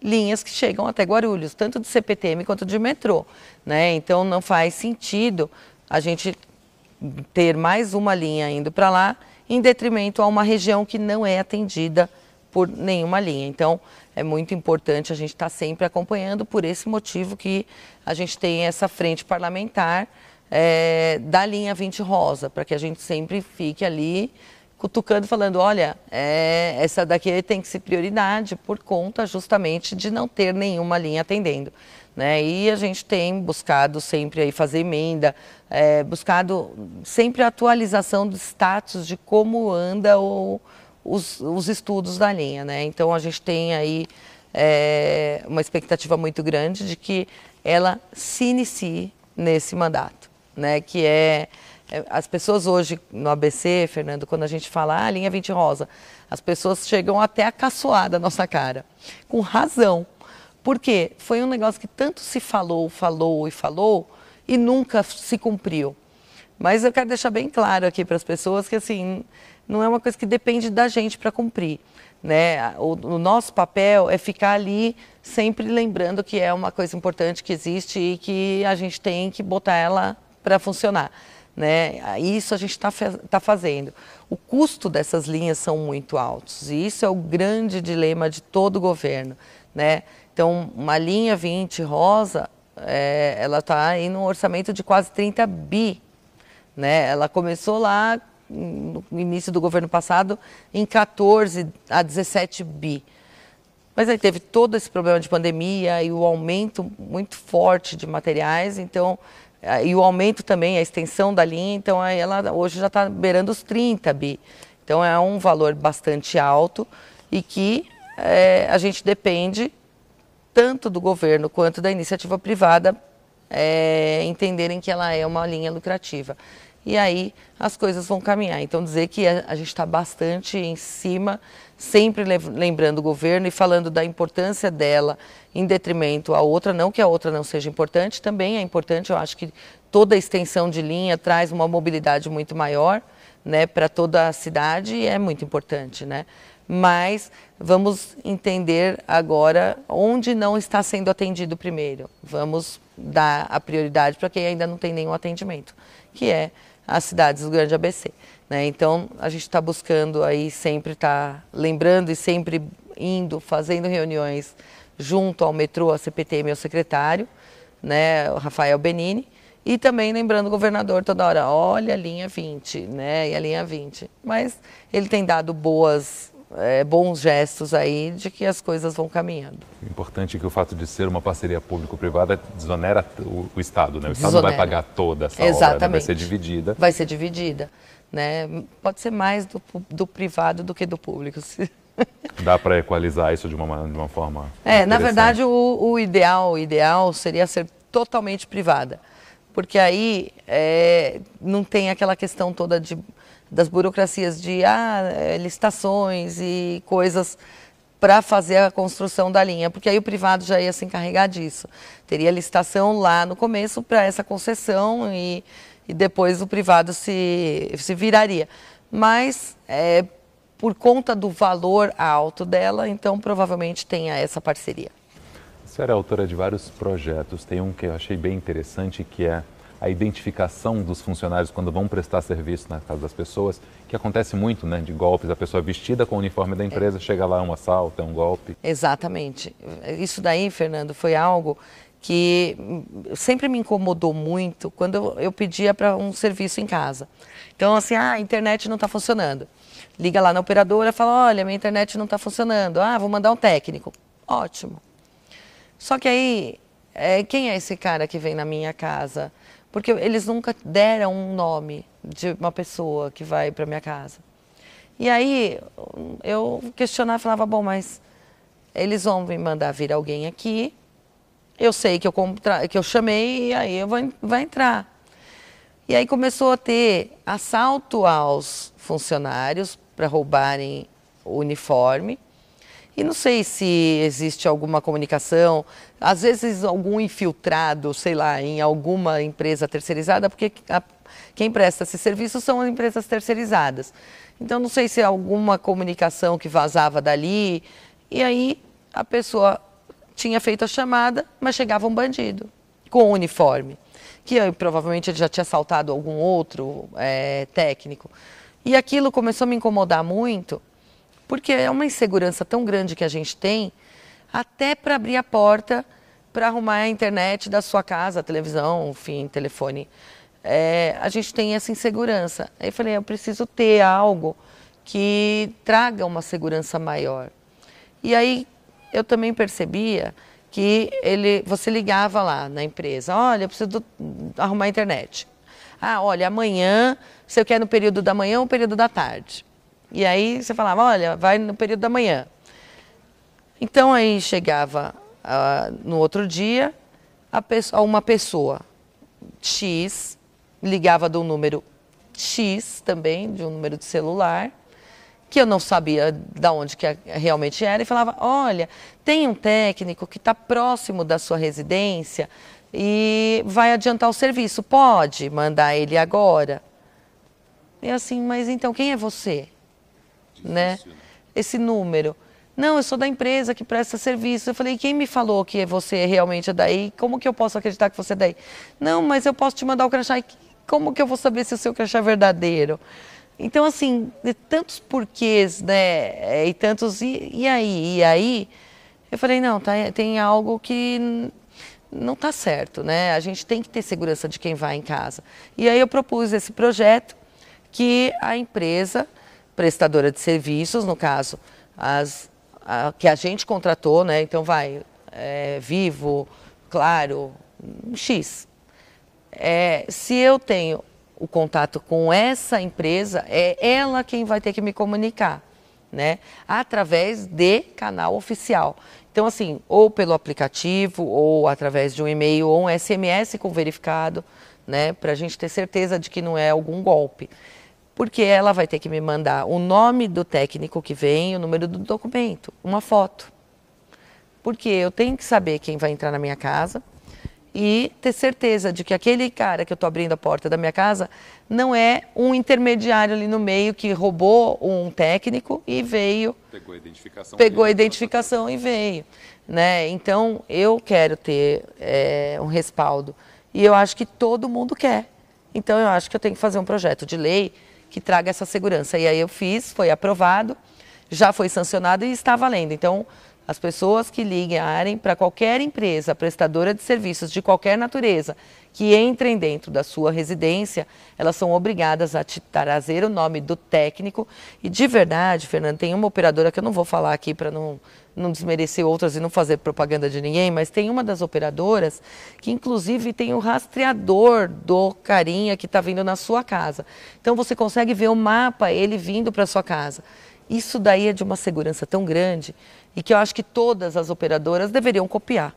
linhas que chegam até Guarulhos, tanto de CPTM quanto de metrô. Né? Então não faz sentido a gente ter mais uma linha indo para lá, em detrimento a uma região que não é atendida por nenhuma linha. Então é muito importante a gente estar tá sempre acompanhando, por esse motivo que a gente tem essa frente parlamentar é, da linha 20 rosa, para que a gente sempre fique ali cutucando, falando, olha, é, essa daqui tem que ser prioridade por conta justamente de não ter nenhuma linha atendendo. Né? E a gente tem buscado sempre aí fazer emenda, é, buscado sempre a atualização do status de como anda o, os, os, estudos da linha. Né? Então a gente tem aí é, uma expectativa muito grande de que ela se inicie nesse mandato né? Que é, é as pessoas hoje no ABC, Fernando, quando a gente fala ah, linha 20 rosa, as pessoas chegam até a caçoar da nossa cara, com razão. Porque foi um negócio que tanto se falou, falou e falou e nunca se cumpriu. Mas eu quero deixar bem claro aqui para as pessoas que assim, não é uma coisa que depende da gente para cumprir. Né? O, o, nosso papel é ficar ali sempre lembrando que é uma coisa importante que existe e que a gente tem que botar ela para funcionar. Né? Isso a gente está tá fazendo. O custo dessas linhas são muito altos e isso é o grande dilema de todo governo. Né? Então, uma linha 20 rosa, é, ela está aí num orçamento de quase 30 bi. Né? Ela começou lá no início do governo passado em 14 a 17 bi. Mas aí teve todo esse problema de pandemia e o aumento muito forte de materiais, então ah, e o aumento também, a extensão da linha, então ela hoje já está beirando os 30 bi. Então é um valor bastante alto e que é, a gente depende tanto do governo quanto da iniciativa privada é, entenderem que ela é uma linha lucrativa. E aí as coisas vão caminhar. Então, dizer que a, gente está bastante em cima, sempre lembrando o governo e falando da importância dela em detrimento à outra, não que a outra não seja importante, também é importante, eu acho que toda a extensão de linha traz uma mobilidade muito maior né, para toda a cidade e é muito importante. Né? mas vamos entender agora onde não está sendo atendido primeiro. Vamos dar a prioridade para quem ainda não tem nenhum atendimento, que é as cidades do grande ABC. Né? Então, a gente está buscando aí sempre estar tá lembrando e sempre indo, fazendo reuniões junto ao metrô, a CPT, meu secretário, né, o Rafael Benini, e também lembrando o governador toda hora, olha a linha 20, né, e a linha 20. Mas ele tem dado boas é, bons gestos aí de que as coisas vão caminhando. O importante é que o fato de ser uma parceria público-privada desonera o, o, Estado, né? O Estado não vai pagar toda essa Exatamente. obra, né? vai ser dividida. Vai ser dividida, né? Pode ser mais do, do privado do que do público. Dá para equalizar isso de uma, de uma forma. É, na verdade, o, o, ideal, o ideal seria ser totalmente privada. Porque aí é, não tem aquela questão toda de das burocracias de ah, é, licitações e coisas para fazer a construção da linha, porque aí o privado já ia se encarregar disso. Teria licitação lá no começo para essa concessão e, e, depois o privado se, se viraria. Mas é, por conta do valor alto dela, então provavelmente tenha essa parceria. A senhora é autora de vários projetos. Tem um que eu achei bem interessante, que é a identificação dos funcionários quando vão prestar serviço na casa das pessoas, que acontece muito, né, de golpes, a pessoa vestida com o uniforme da empresa, é. chega lá, é um assalto, é um golpe. Exatamente. Isso daí, Fernando, foi algo que sempre me incomodou muito quando eu, pedia para um serviço em casa. Então, assim, ah, a internet não está funcionando. Liga lá na operadora, fala, olha, minha internet não está funcionando. Ah, vou mandar um técnico. Ótimo. Só que aí, é, quem é esse cara que vem na minha casa? Porque eles nunca deram um nome de uma pessoa que vai para minha casa. E aí eu questionava, falava, bom, mas eles vão me mandar vir alguém aqui, eu sei que eu, contra... que eu chamei e aí eu vou... vai entrar. E aí começou a ter assalto aos funcionários para roubarem o uniforme. E não sei se existe alguma comunicação, às vezes algum infiltrado, sei lá, em alguma empresa terceirizada, porque a, quem presta esse serviço são as empresas terceirizadas. Então não sei se é alguma comunicação que vazava dali, e aí a pessoa tinha feito a chamada, mas chegava um bandido com o uniforme, que provavelmente ele já tinha assaltado algum outro é, técnico. E aquilo começou a me incomodar muito, porque é uma insegurança tão grande que a gente tem, até para abrir a porta para arrumar a internet da sua casa, televisão, enfim, telefone. É, a gente tem essa insegurança. Aí eu falei, eu preciso ter algo que traga uma segurança maior. E aí eu também percebia que ele, você ligava lá na empresa, olha, eu preciso arrumar a internet. Ah, olha, amanhã, você quer no período da manhã ou no período da tarde? E aí você falava, olha, vai no período da manhã. Então aí chegava uh, no outro dia pessoa, uma pessoa X, ligava de um número X também, de um número de celular, que eu não sabia de onde que realmente era, e falava, olha, tem um técnico que está próximo da sua residência e vai adiantar o serviço, pode mandar ele agora? E assim, mas então quem é você? né? Esse número. Não, eu sou da empresa que presta serviço. Eu falei, quem me falou que você é realmente é daí? Como que eu posso acreditar que você é daí? Não, mas eu posso te mandar o crachá. como que eu vou saber se o seu crachá é verdadeiro? Então, assim, tantos porquês, né? É, e tantos. E, e aí? E aí? Eu falei, não, tá, é, tem algo que não está certo, né? A gente tem que ter segurança de quem vai em casa. E aí eu propus esse projeto que a empresa prestadora de serviços, no caso, as, a, que a gente contratou, né? Então vai, é, Vivo, Claro, X. É, se eu tenho o contato com essa empresa, é ela quem vai ter que me comunicar, né? Através de canal oficial. Então, assim, ou pelo aplicativo, ou através de um e-mail, ou um SMS com verificado, né? Para a gente ter certeza de que não é algum golpe porque ela vai ter que me mandar o nome do técnico que vem, o número do documento, uma foto. Porque eu tenho que saber quem vai entrar na minha casa e ter certeza de que aquele cara que eu estou abrindo a porta da minha casa não é um intermediário ali no meio que roubou um técnico e veio. Pegou a identificação. Pegou a identificação e veio. Né? Então, eu quero ter é, um respaldo. E eu acho que todo mundo quer. Então, eu acho que eu tenho que fazer um projeto de lei que traga essa segurança. E aí eu fiz, foi aprovado, já foi sancionado e está valendo. Então, as pessoas que ligarem para qualquer empresa prestadora de serviços de qualquer natureza que entrem dentro da sua residência, elas são obrigadas a trazer o nome do técnico. E de verdade, Fernando, tem uma operadora que eu não vou falar aqui para não não desmerecer outras e não fazer propaganda de ninguém, mas tem uma das operadoras que inclusive tem o um rastreador do carinha que está vindo na sua casa. Então você consegue ver o mapa ele vindo para sua casa. Isso daí é de uma segurança tão grande e que eu acho que todas as operadoras deveriam copiar,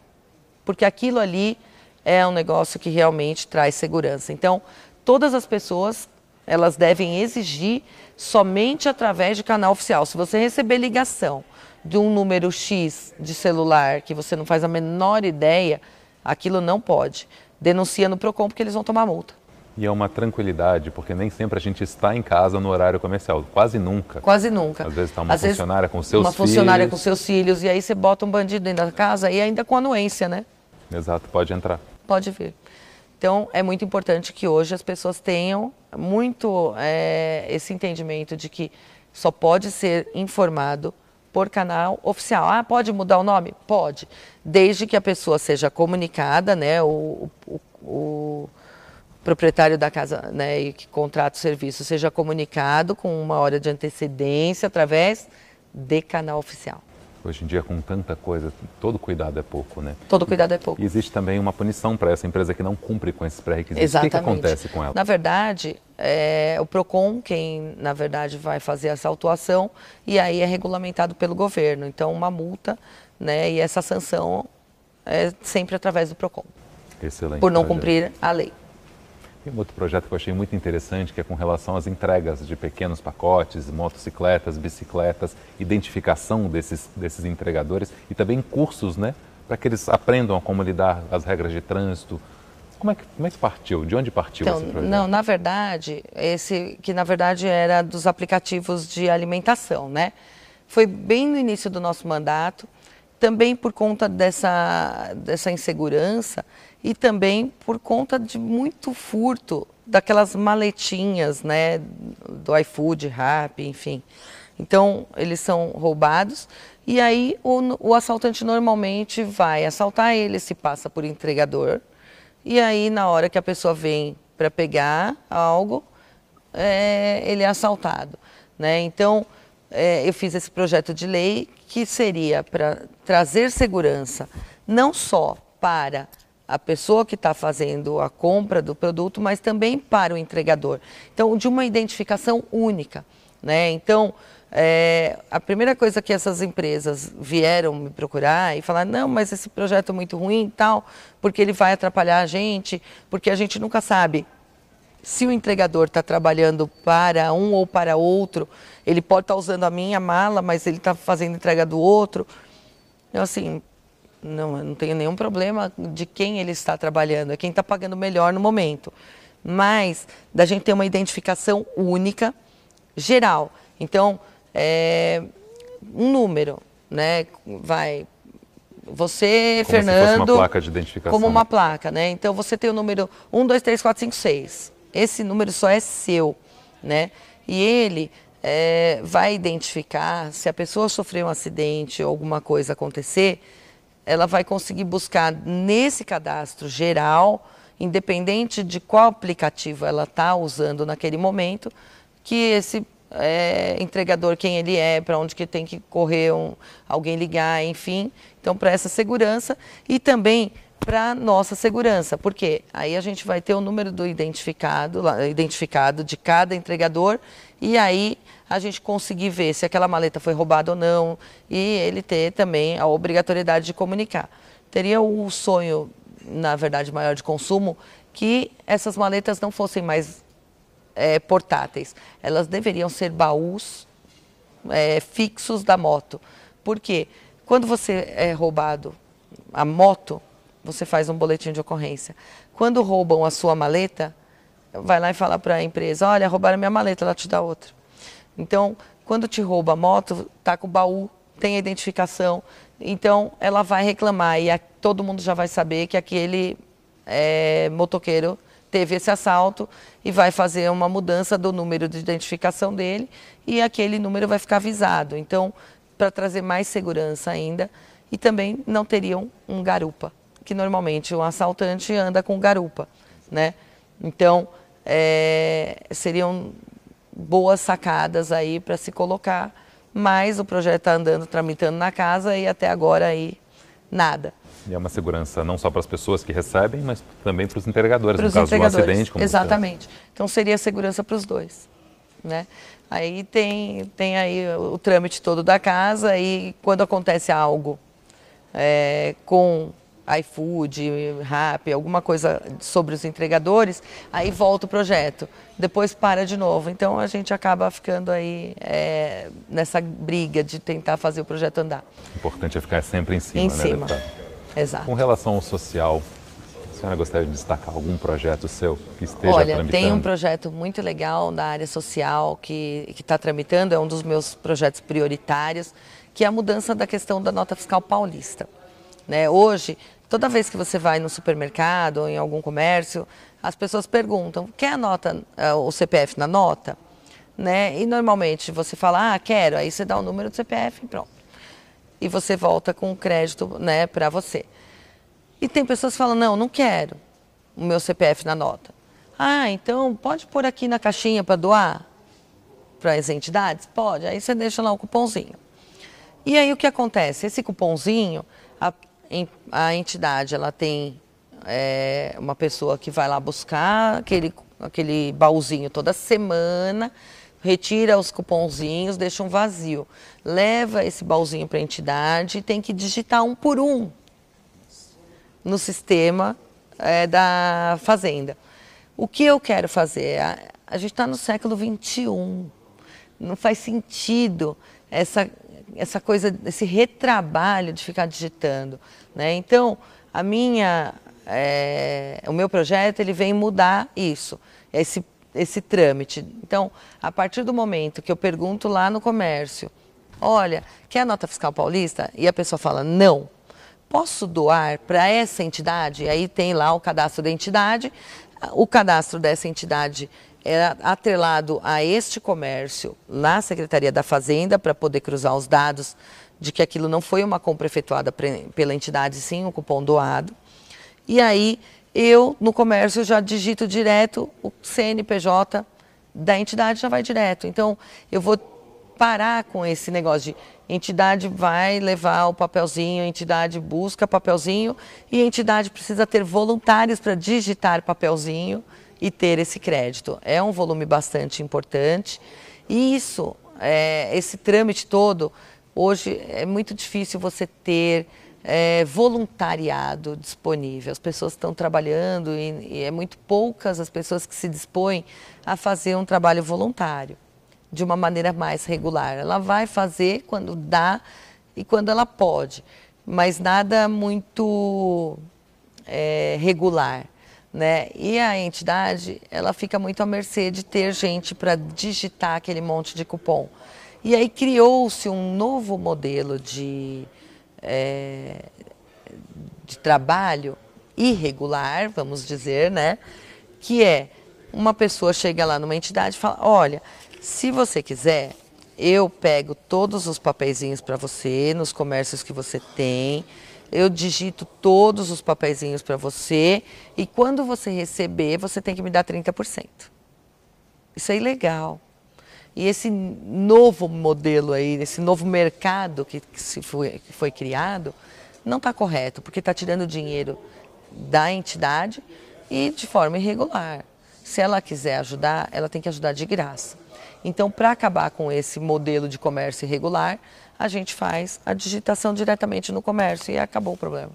porque aquilo ali é um negócio que realmente traz segurança. Então, todas as pessoas elas devem exigir somente através de canal oficial. Se você receber ligação de um número X de celular que você não faz a menor ideia, aquilo não pode. Denuncia no Procon porque eles vão tomar multa. E é uma tranquilidade, porque nem sempre a gente está em casa no horário comercial, quase nunca. Quase nunca. Às vezes está uma Às funcionária com seus filhos. Uma funcionária com seus filhos, e aí você bota um bandido dentro da casa e ainda com anuência, né? Exato, pode entrar. Pode vir. Então, é muito importante que hoje as pessoas tenham muito é, esse entendimento de que só pode ser informado por canal oficial. Ah, pode mudar o nome? Pode. Desde que a pessoa seja comunicada, né? O, o, o proprietário da casa né, e que contrata o serviço seja comunicado com uma hora de antecedência através de canal oficial. Tipo, hoje em dia, com tanta coisa, todo cuidado é pouco, né? Todo cuidado é pouco. E existe também uma punição para essa empresa que não cumpre com esses pré-requisitos. Exatamente. O que, que, acontece com ela? Na verdade, é o PROCON quem, na verdade, vai fazer essa autuação e aí é regulamentado pelo governo. Então, uma multa né, e essa sanção é sempre através do PROCON. Excelente. Por não cumprir a lei. Tem um outro projeto que eu achei muito interessante, que é com relação às entregas de pequenos pacotes, motocicletas, bicicletas, identificação desses, desses entregadores e também cursos, né? Para que eles aprendam a como lidar as regras de trânsito. Como é que, como é que partiu? De onde partiu então, esse projeto? Não, na verdade, esse que na verdade era dos aplicativos de alimentação, né? Foi bem no início do nosso mandato, também por conta dessa, dessa insegurança e também por conta de muito furto daquelas maletinhas, né, do iFood, Rappi, enfim. Então, eles são roubados e aí o, o, assaltante normalmente vai assaltar ele, se passa por entregador. E aí, na hora que a pessoa vem para pegar algo, é, ele é assaltado. Né? Então, é, eu fiz esse projeto de lei que seria para trazer segurança não só para a pessoa que está fazendo a compra do produto, mas também para o entregador. Então, de uma identificação única. Né? Então, é, a primeira coisa que essas empresas vieram me procurar e falar, não, mas esse projeto é muito ruim e tal, porque ele vai atrapalhar a gente, porque a gente nunca sabe se o entregador está trabalhando para um ou para outro, ele pode estar tá usando a minha mala, mas ele está fazendo entrega do outro. Eu, então, assim, não, não tenho nenhum problema de quem ele está trabalhando, é quem está pagando melhor no momento. Mas da gente ter uma identificação única, geral. Então, é, um número, né? Vai você, como Fernando. Como uma placa de identificação. Como uma placa, né? Então você tem o número 1, 2, 3, 4, 5, 6. Esse número só é seu, né? E ele é, vai identificar se a pessoa sofreu um acidente ou alguma coisa acontecer ela vai conseguir buscar nesse cadastro geral, independente de qual aplicativo ela está usando naquele momento, que esse é, entregador quem ele é, para onde que tem que correr, um, alguém ligar, enfim. Então, para essa segurança e também para nossa segurança, porque aí a gente vai ter o número do identificado, identificado de cada entregador e aí a gente conseguir ver se aquela maleta foi roubada ou não e ele ter também a obrigatoriedade de comunicar. Teria o sonho, na verdade, maior de consumo, que essas maletas não fossem mais é, portáteis. Elas deveriam ser baús é, fixos da moto. Porque quando você é roubado a moto, você faz um boletim de ocorrência. Quando roubam a sua maleta, vai lá e fala para a empresa, olha, roubaram minha maleta, ela te dá outra. Então, quando te rouba a moto, tá com o baú, tem a identificação. Então, ela vai reclamar e a, todo mundo já vai saber que aquele é, motoqueiro teve esse assalto e vai fazer uma mudança do número de identificação dele e aquele número vai ficar avisado. Então, para trazer mais segurança ainda, e também não teriam um garupa, que normalmente um assaltante anda com garupa, né? Então, é, seriam boas sacadas aí para se colocar, mas o projeto está andando, tramitando na casa e até agora aí nada. E é uma segurança não só para as pessoas que recebem, mas também para os entregadores, pros no caso de um acidente. Como Exatamente. Então seria segurança para os dois. Né? Aí tem, tem aí o trâmite todo da casa e quando acontece algo é, com iFood, Rap, alguma coisa sobre os entregadores, aí volta o projeto. Depois para de novo. Então a gente acaba ficando aí é, nessa briga de tentar fazer o projeto andar. importante é ficar sempre em cima, em né, cima. Exato. Com relação ao social, a senhora gostaria de destacar algum projeto seu que esteja Olha, tramitando? Olha, tem um projeto muito legal na área social que está tramitando, é um dos meus projetos prioritários, que é a mudança da questão da nota fiscal paulista. Né? Hoje, Toda vez que você vai no supermercado ou em algum comércio, as pessoas perguntam: quer a nota, eh, o CPF na nota? Né? E normalmente você fala: ah, quero. Aí você dá o número do CPF e pronto. E você volta com o crédito né, para você. E tem pessoas que falam: não, não quero o meu CPF na nota. Ah, então pode pôr aqui na caixinha para doar para as entidades? Pode. Aí você deixa lá o cupomzinho. E aí o que acontece? Esse cupomzinho a entidade ela tem é, uma pessoa que vai lá buscar aquele, aquele baúzinho toda semana, retira os cuponzinhos, deixa um vazio, leva esse baúzinho para a entidade e tem que digitar um por um no sistema é, da fazenda. O que eu quero fazer? A, a gente está no século XXI. Não faz sentido essa essa coisa, esse retrabalho de ficar digitando. Né? Então, a minha, é, o meu projeto ele vem mudar isso, esse, esse trâmite. Então, a partir do momento que eu pergunto lá no comércio, olha, quer a nota fiscal paulista? E a pessoa fala, não. Posso doar para essa entidade? E aí tem lá o cadastro da entidade, o cadastro dessa entidade era atrelado a este comércio na Secretaria da Fazenda para poder cruzar os dados de que aquilo não foi uma compra efetuada pela entidade, sim um cupom doado. E aí eu, no comércio, já digito direto o CNPJ da entidade, já vai direto. Então, eu vou parar com esse negócio de entidade vai levar o papelzinho, entidade busca papelzinho e entidade precisa ter voluntários para digitar papelzinho e ter esse crédito. É um volume bastante importante e isso, é, esse trâmite todo, hoje é muito difícil você ter é, voluntariado disponível. As pessoas estão trabalhando e, e é muito poucas as pessoas que se dispõem a fazer um trabalho voluntário de uma maneira mais regular. Ela vai fazer quando dá e quando ela pode, mas nada muito é, regular. Né? E a entidade, ela fica muito à mercê de ter gente para digitar aquele monte de cupom. E aí criou-se um novo modelo de, é, de trabalho irregular, vamos dizer, né? Que é uma pessoa chega lá numa entidade e fala: olha, se você quiser, eu pego todos os papeizinhos para você nos comércios que você tem eu digito todos os papeizinhos para você e quando você receber, você tem que me dar 30%. Isso é ilegal. E esse novo modelo aí, esse novo mercado que, que se foi, que foi criado, não está correto, porque está tirando dinheiro da entidade e de forma irregular. Se ela quiser ajudar, ela tem que ajudar de graça. Então, para acabar com esse modelo de comércio irregular, a gente faz a digitação diretamente no comércio e acabou o problema.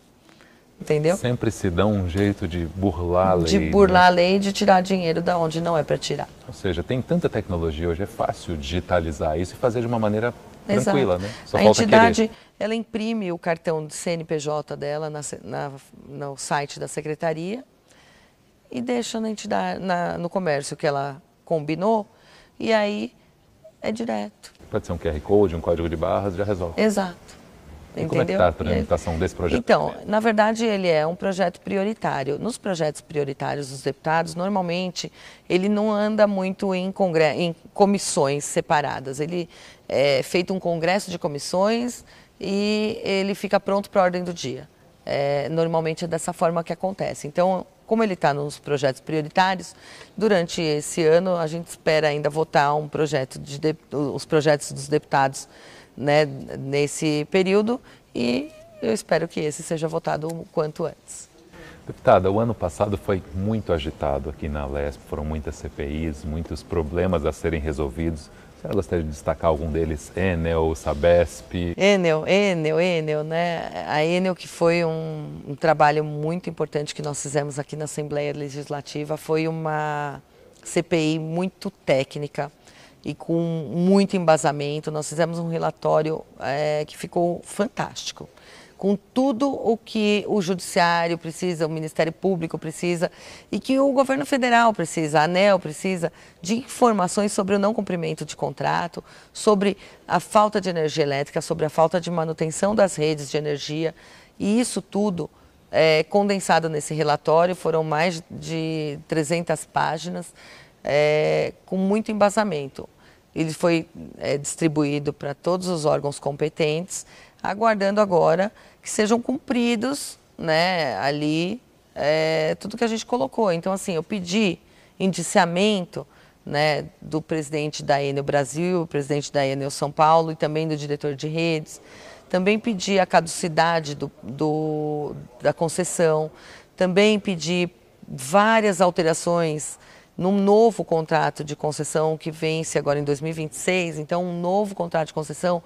Entendeu? Sempre se dá um jeito de burlar a lei. De né? burlar né? a lei e de tirar dinheiro da onde não é para tirar. Ou seja, tem tanta tecnologia hoje, é fácil digitalizar isso e fazer de uma maneira tranquila, Exato. né? Só a entidade, querer. ela imprime o cartão de CNPJ dela na, na, no site da secretaria e deixa na entidade, na, no comércio que ela combinou. E aí é direto. Pode ser um QR Code, um código de barras, já resolve. Exato. E como é que está a tramitação desse projeto? Então, na verdade, ele é um projeto prioritário. Nos projetos prioritários dos deputados, normalmente, ele não anda muito em, em comissões separadas. Ele é feito um congresso de comissões e ele fica pronto para a ordem do dia. É, normalmente é dessa forma que acontece. Então, como ele está nos projetos prioritários, durante esse ano a gente espera ainda votar um projeto de, de os projetos dos deputados né, nesse período e eu espero que esse seja votado o quanto antes. Deputada, o ano passado foi muito agitado aqui na Lesp, foram muitas CPIs, muitos problemas a serem resolvidos. A gostaria de destacar algum deles? Enel, Sabesp? Enel, Enel, Enel, né? A Enel, que foi um, um trabalho muito importante que nós fizemos aqui na Assembleia Legislativa, foi uma CPI muito técnica e com muito embasamento. Nós fizemos um relatório é, que ficou fantástico com tudo o que o judiciário precisa, o Ministério Público precisa e que o governo federal precisa, a ANEL precisa de informações sobre o não cumprimento de contrato, sobre a falta de energia elétrica, sobre a falta de manutenção das redes de energia e isso tudo é, condensado nesse relatório, foram mais de 300 páginas é, com muito embasamento. Ele foi é, distribuído para todos os órgãos competentes, aguardando agora que sejam cumpridos, né, ali, é, tudo que a gente colocou. Então, assim, eu pedi indiciamento, né, do presidente da Enel Brasil, presidente da Enel São Paulo e também do diretor de redes. Também pedi a caducidade do, do da concessão. Também pedi várias alterações num novo contrato de concessão que vence agora em 2026. Então, um novo contrato de concessão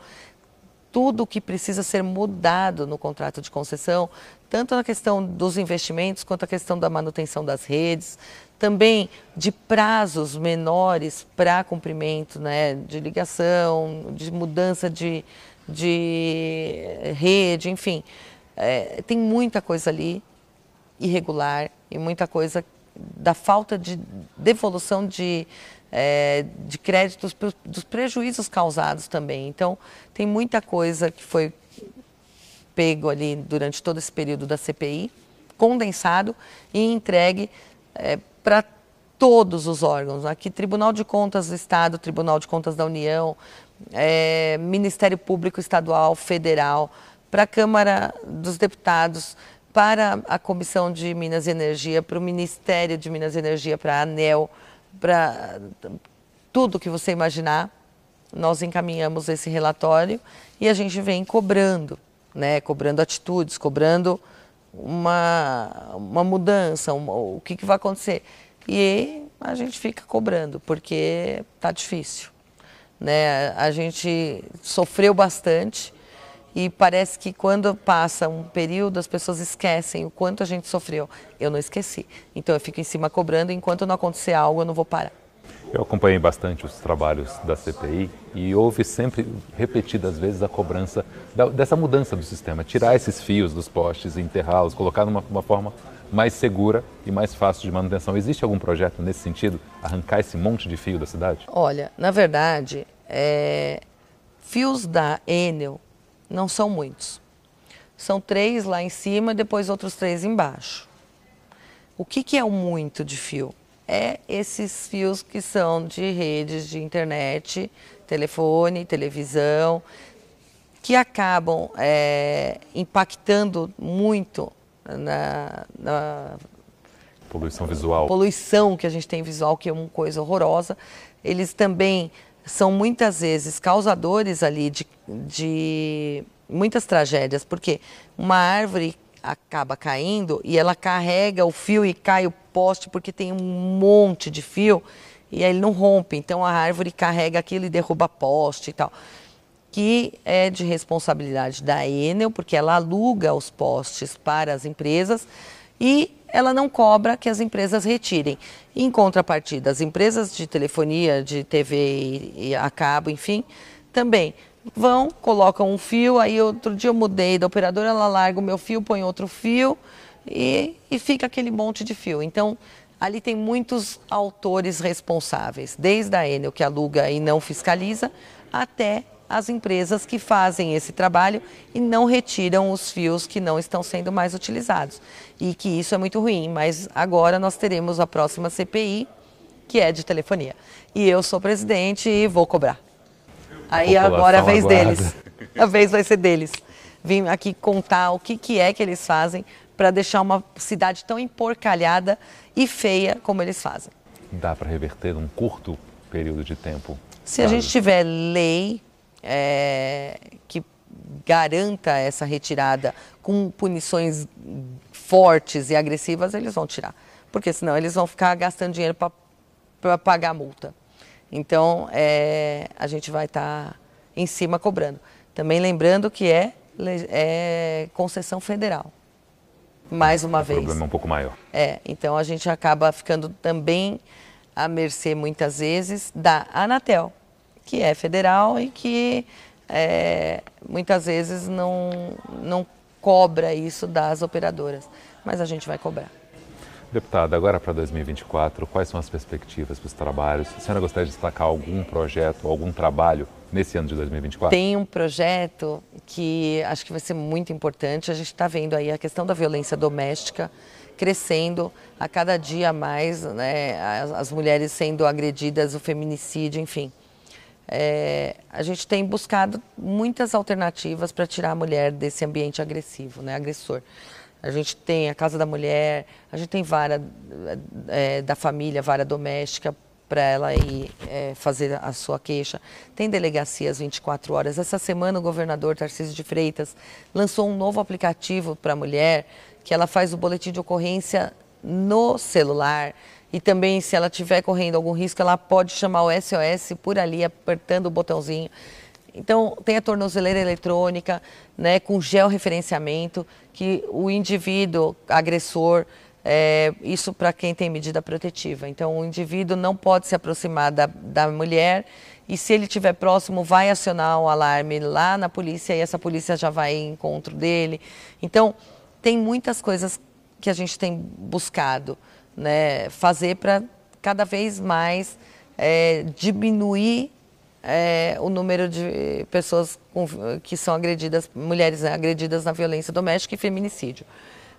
tudo o que precisa ser mudado no contrato de concessão, tanto na questão dos investimentos quanto a questão da manutenção das redes, também de prazos menores para cumprimento né, de ligação, de mudança de, de rede, enfim. É, tem muita coisa ali irregular e muita coisa da falta de devolução de, é, de créditos dos prejuízos causados também. Então, tem muita coisa que foi pego ali durante todo esse período da CPI, condensado e entregue é, para todos os órgãos. Aqui, Tribunal de Contas do Estado, Tribunal de Contas da União, é, Ministério Público Estadual, Federal, para a Câmara dos Deputados, para a Comissão de Minas e Energia, para o Ministério de Minas e Energia, para a ANEL, para tudo que você imaginar, nós encaminhamos esse relatório e a gente vem cobrando, né? cobrando atitudes, cobrando uma, uma mudança, uma, o que, que vai acontecer. E a gente fica cobrando, porque tá difícil. Né? A gente sofreu bastante, e parece que quando passa um período, as pessoas esquecem o quanto a gente sofreu. Eu não esqueci. Então eu fico em cima cobrando, enquanto não acontecer algo, eu não vou parar. Eu acompanhei bastante os trabalhos da CPI e houve sempre, repetidas vezes, a cobrança da, dessa mudança do sistema. Tirar esses fios dos postes, enterrá-los, colocar numa uma forma mais segura e mais fácil de manutenção. Existe algum projeto nesse sentido? Arrancar esse monte de fio da cidade? Olha, na verdade, é... fios da Enel não são muitos. São três lá em cima e depois outros três embaixo. O que, que é o muito de fio? É esses fios que são de redes de internet, telefone, televisão, que acabam é, impactando muito na, na poluição visual. Poluição que a gente tem visual, que é uma coisa horrorosa. Eles também são muitas vezes causadores ali de, de muitas tragédias, porque uma árvore acaba caindo e ela carrega o fio e cai o poste, porque tem um monte de fio e aí ele não rompe. Então a árvore carrega aquilo e derruba poste e tal. Que é de responsabilidade da Enel, porque ela aluga os postes para as empresas e ela não cobra que as empresas retirem. Em contrapartida, as empresas de telefonia, de TV e a cabo, enfim, também vão, colocam um fio, aí outro dia eu mudei da operadora, ela larga o meu fio, põe outro fio e, e fica aquele monte de fio. Então, ali tem muitos autores responsáveis, desde a Enel, que aluga e não fiscaliza, até as empresas que fazem esse trabalho e não retiram os fios que não estão sendo mais utilizados. E que isso é muito ruim, mas agora nós teremos a próxima CPI, que é de telefonia. E eu sou presidente e vou cobrar. Aí Popular, agora a vez aguarda. deles. A vez vai ser deles. Vim aqui contar o que, que é que eles fazem para deixar uma cidade tão emporcalhada e feia como eles fazem. Dá para reverter num curto período de tempo? Se a tá. gente tiver lei, é, que garanta essa retirada com punições fortes e agressivas, eles vão tirar. Porque senão eles vão ficar gastando dinheiro para pagar a multa. Então, é, a gente vai estar tá em cima cobrando. Também lembrando que é, é concessão federal. Mais uma é um vez. problema um pouco maior. É, então a gente acaba ficando também à mercê, muitas vezes, da Anatel que é federal e que é, muitas vezes não, não cobra isso das operadoras, mas a gente vai cobrar. Deputada, agora para 2024, quais são as perspectivas para os trabalhos? A senhora gostaria de destacar algum projeto, algum trabalho nesse ano de 2024? Tem um projeto que acho que vai ser muito importante. A gente está vendo aí a questão da violência doméstica crescendo a cada dia mais, né? as mulheres sendo agredidas, o feminicídio, enfim. É, a gente tem buscado muitas alternativas para tirar a mulher desse ambiente agressivo, né, agressor. A gente tem a Casa da Mulher, a gente tem vara é, da família, vara doméstica para ela ir é, fazer a sua queixa. Tem delegacias 24 horas. Essa semana o governador Tarcísio de Freitas lançou um novo aplicativo para a mulher, que ela faz o boletim de ocorrência no celular e também, se ela estiver correndo algum risco, ela pode chamar o SOS por ali, apertando o botãozinho. Então, tem a tornozeleira eletrônica, né, com georreferenciamento, que o indivíduo agressor, é, isso para quem tem medida protetiva. Então, o indivíduo não pode se aproximar da, da mulher e se ele estiver próximo, vai acionar o alarme lá na polícia e essa polícia já vai em encontro dele. Então, tem muitas coisas que a gente tem buscado né, fazer para cada vez mais é, diminuir é, o número de pessoas com, que são agredidas, mulheres né, agredidas na violência doméstica e feminicídio.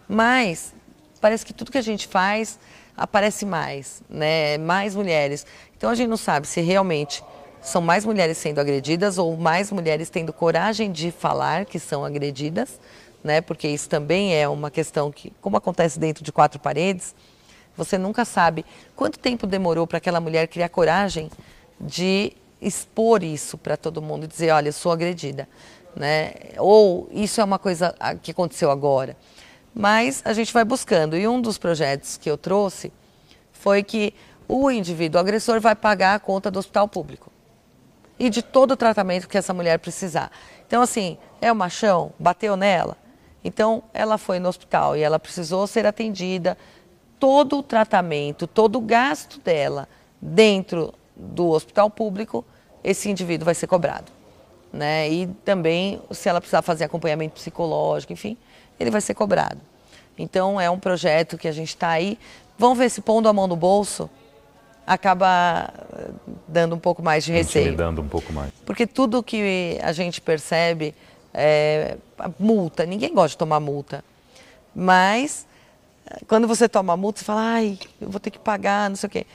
Mas parece que tudo que a gente faz aparece mais, né? Mais mulheres. Então a gente não sabe se realmente são mais mulheres sendo agredidas ou mais mulheres tendo coragem de falar que são agredidas, né? Porque isso também é uma questão que, como acontece dentro de quatro paredes, você nunca sabe quanto tempo demorou para aquela mulher criar coragem de expor isso para todo mundo, e dizer, olha, eu sou agredida, né? Ou isso é uma coisa ah, que aconteceu agora. Mas a gente vai buscando. E um dos projetos que eu trouxe foi que o indivíduo o agressor vai pagar a conta do hospital público e de todo o tratamento que essa mulher precisar. Então, assim, é o machão, bateu nela. Então, ela foi no hospital e ela precisou ser atendida, todo o tratamento, todo o gasto dela dentro do hospital público, esse indivíduo vai ser cobrado. Né? E também, se ela precisar fazer acompanhamento psicológico, enfim, ele vai ser cobrado. Então, é um projeto que a gente está aí. Vamos ver se pondo a mão no bolso acaba eh, dando um pouco mais de receio. Dando um pouco mais. Porque tudo que a gente percebe é multa. Ninguém gosta de tomar multa. Mas quando você toma multa, você fala, ai, eu vou ter que pagar, não sei o quê.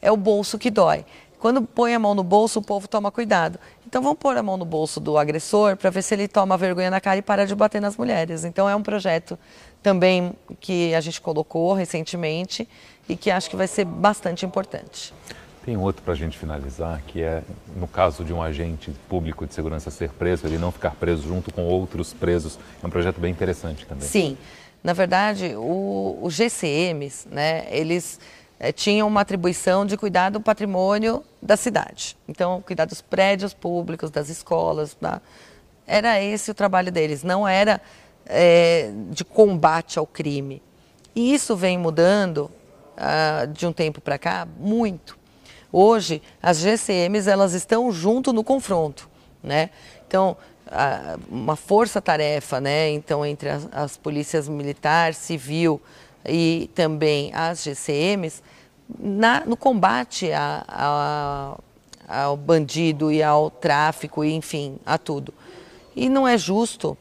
É o bolso que dói. Quando põe a mão no bolso, o povo toma cuidado. Então vamos pôr a mão no bolso do agressor para ver se ele toma vergonha na cara e para de bater nas mulheres. Então é um projeto também que a gente colocou recentemente e que acho que vai ser bastante importante. Tem outro para a gente finalizar, que é no caso de um agente público de segurança ser preso, ele não ficar preso junto com outros presos. É um projeto bem interessante também. Sim. Na verdade, o, os GCMs, né, eles é, tinham uma atribuição de cuidar do patrimônio da cidade. Então, cuidar dos prédios públicos, das escolas. Da... Era esse o trabalho deles, não era é, de combate ao crime. E isso vem mudando ah, de um tempo para cá muito. Hoje, as GCMs elas estão junto no confronto. Né? Então, a, uma força-tarefa, né? Então, entre as, as polícias militar, civil e também as GCMs, na, no combate a, a, ao bandido e ao tráfico, e, enfim, a tudo. E não é justo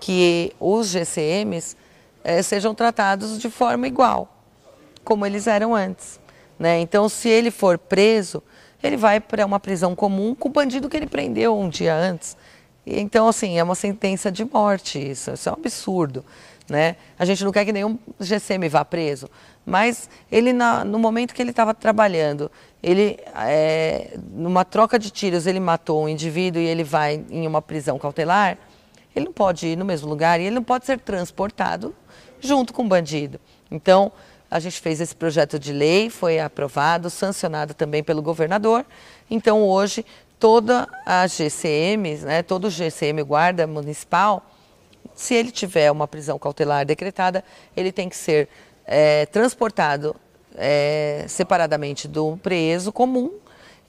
que os GCMs eh, sejam tratados de forma igual, como eles eram antes. Né? Então, se ele for preso, ele vai para uma prisão comum com o bandido que ele prendeu um dia antes. Então, assim, é uma sentença de morte isso, isso é um absurdo. Né? A gente não quer que nenhum GCM vá preso, mas ele na, no momento que ele estava trabalhando, ele é, numa troca de tiros ele matou um indivíduo e ele vai em uma prisão cautelar. Ele não pode ir no mesmo lugar e ele não pode ser transportado junto com o um bandido. Então a gente fez esse projeto de lei, foi aprovado, sancionado também pelo governador. Então hoje toda a GCM, né, todo o GCM guarda municipal, se ele tiver uma prisão cautelar decretada, ele tem que ser é, transportado é, separadamente do preso comum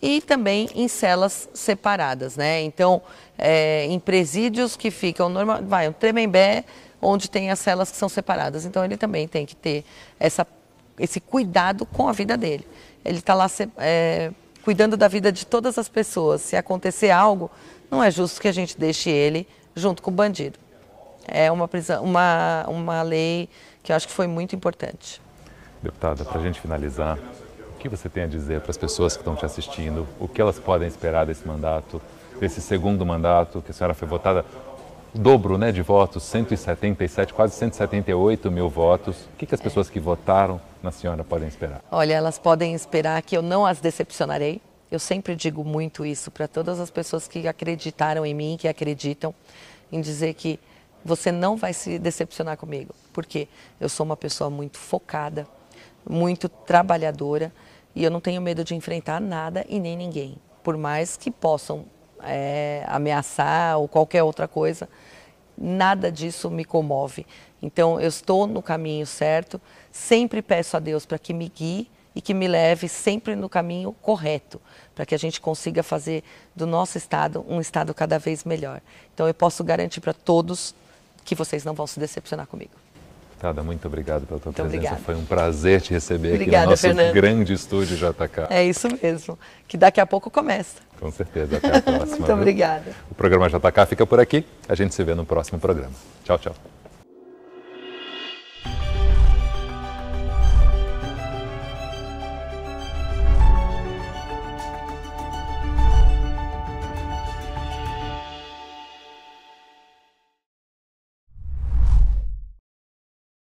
e também em celas separadas, né? Então, é, em presídios que ficam normal, vai um Tremembé, onde tem as celas que são separadas. Então, ele também tem que ter essa, esse cuidado com a vida dele. Ele está lá é, cuidando da vida de todas as pessoas. Se acontecer algo, não é justo que a gente deixe ele junto com o bandido. É uma, prisão, uma, uma lei que eu acho que foi muito importante. Deputada, para a gente finalizar, o que você tem a dizer para as pessoas que estão te assistindo? O que elas podem esperar desse mandato, desse segundo mandato, que a senhora foi votada dobro né, de votos, 177, quase 178 mil votos. O que, que as é. pessoas que votaram na senhora podem esperar? Olha, elas podem esperar que eu não as decepcionarei. Eu sempre digo muito isso para todas as pessoas que acreditaram em mim, que acreditam em dizer que você não vai se decepcionar comigo, porque eu sou uma pessoa muito focada, muito trabalhadora e eu não tenho medo de enfrentar nada e nem ninguém, por mais que possam é, ameaçar ou qualquer outra coisa, nada disso me comove. Então eu estou no caminho certo, Sempre peço a Deus para que me guie e que me leve sempre no caminho correto, para que a gente consiga fazer do nosso estado um estado cada vez melhor. Então eu posso garantir para todos que vocês não vão se decepcionar comigo. Tada, muito obrigado pela tua muito presença. Obrigada. Foi um prazer te receber Obrigada, aqui no nosso Fernanda. grande estúdio JK. É isso mesmo, que daqui a pouco começa. Com certeza, até a próxima. muito viu? obrigada. O programa JK fica por aqui. A gente se vê no próximo programa. Tchau, tchau.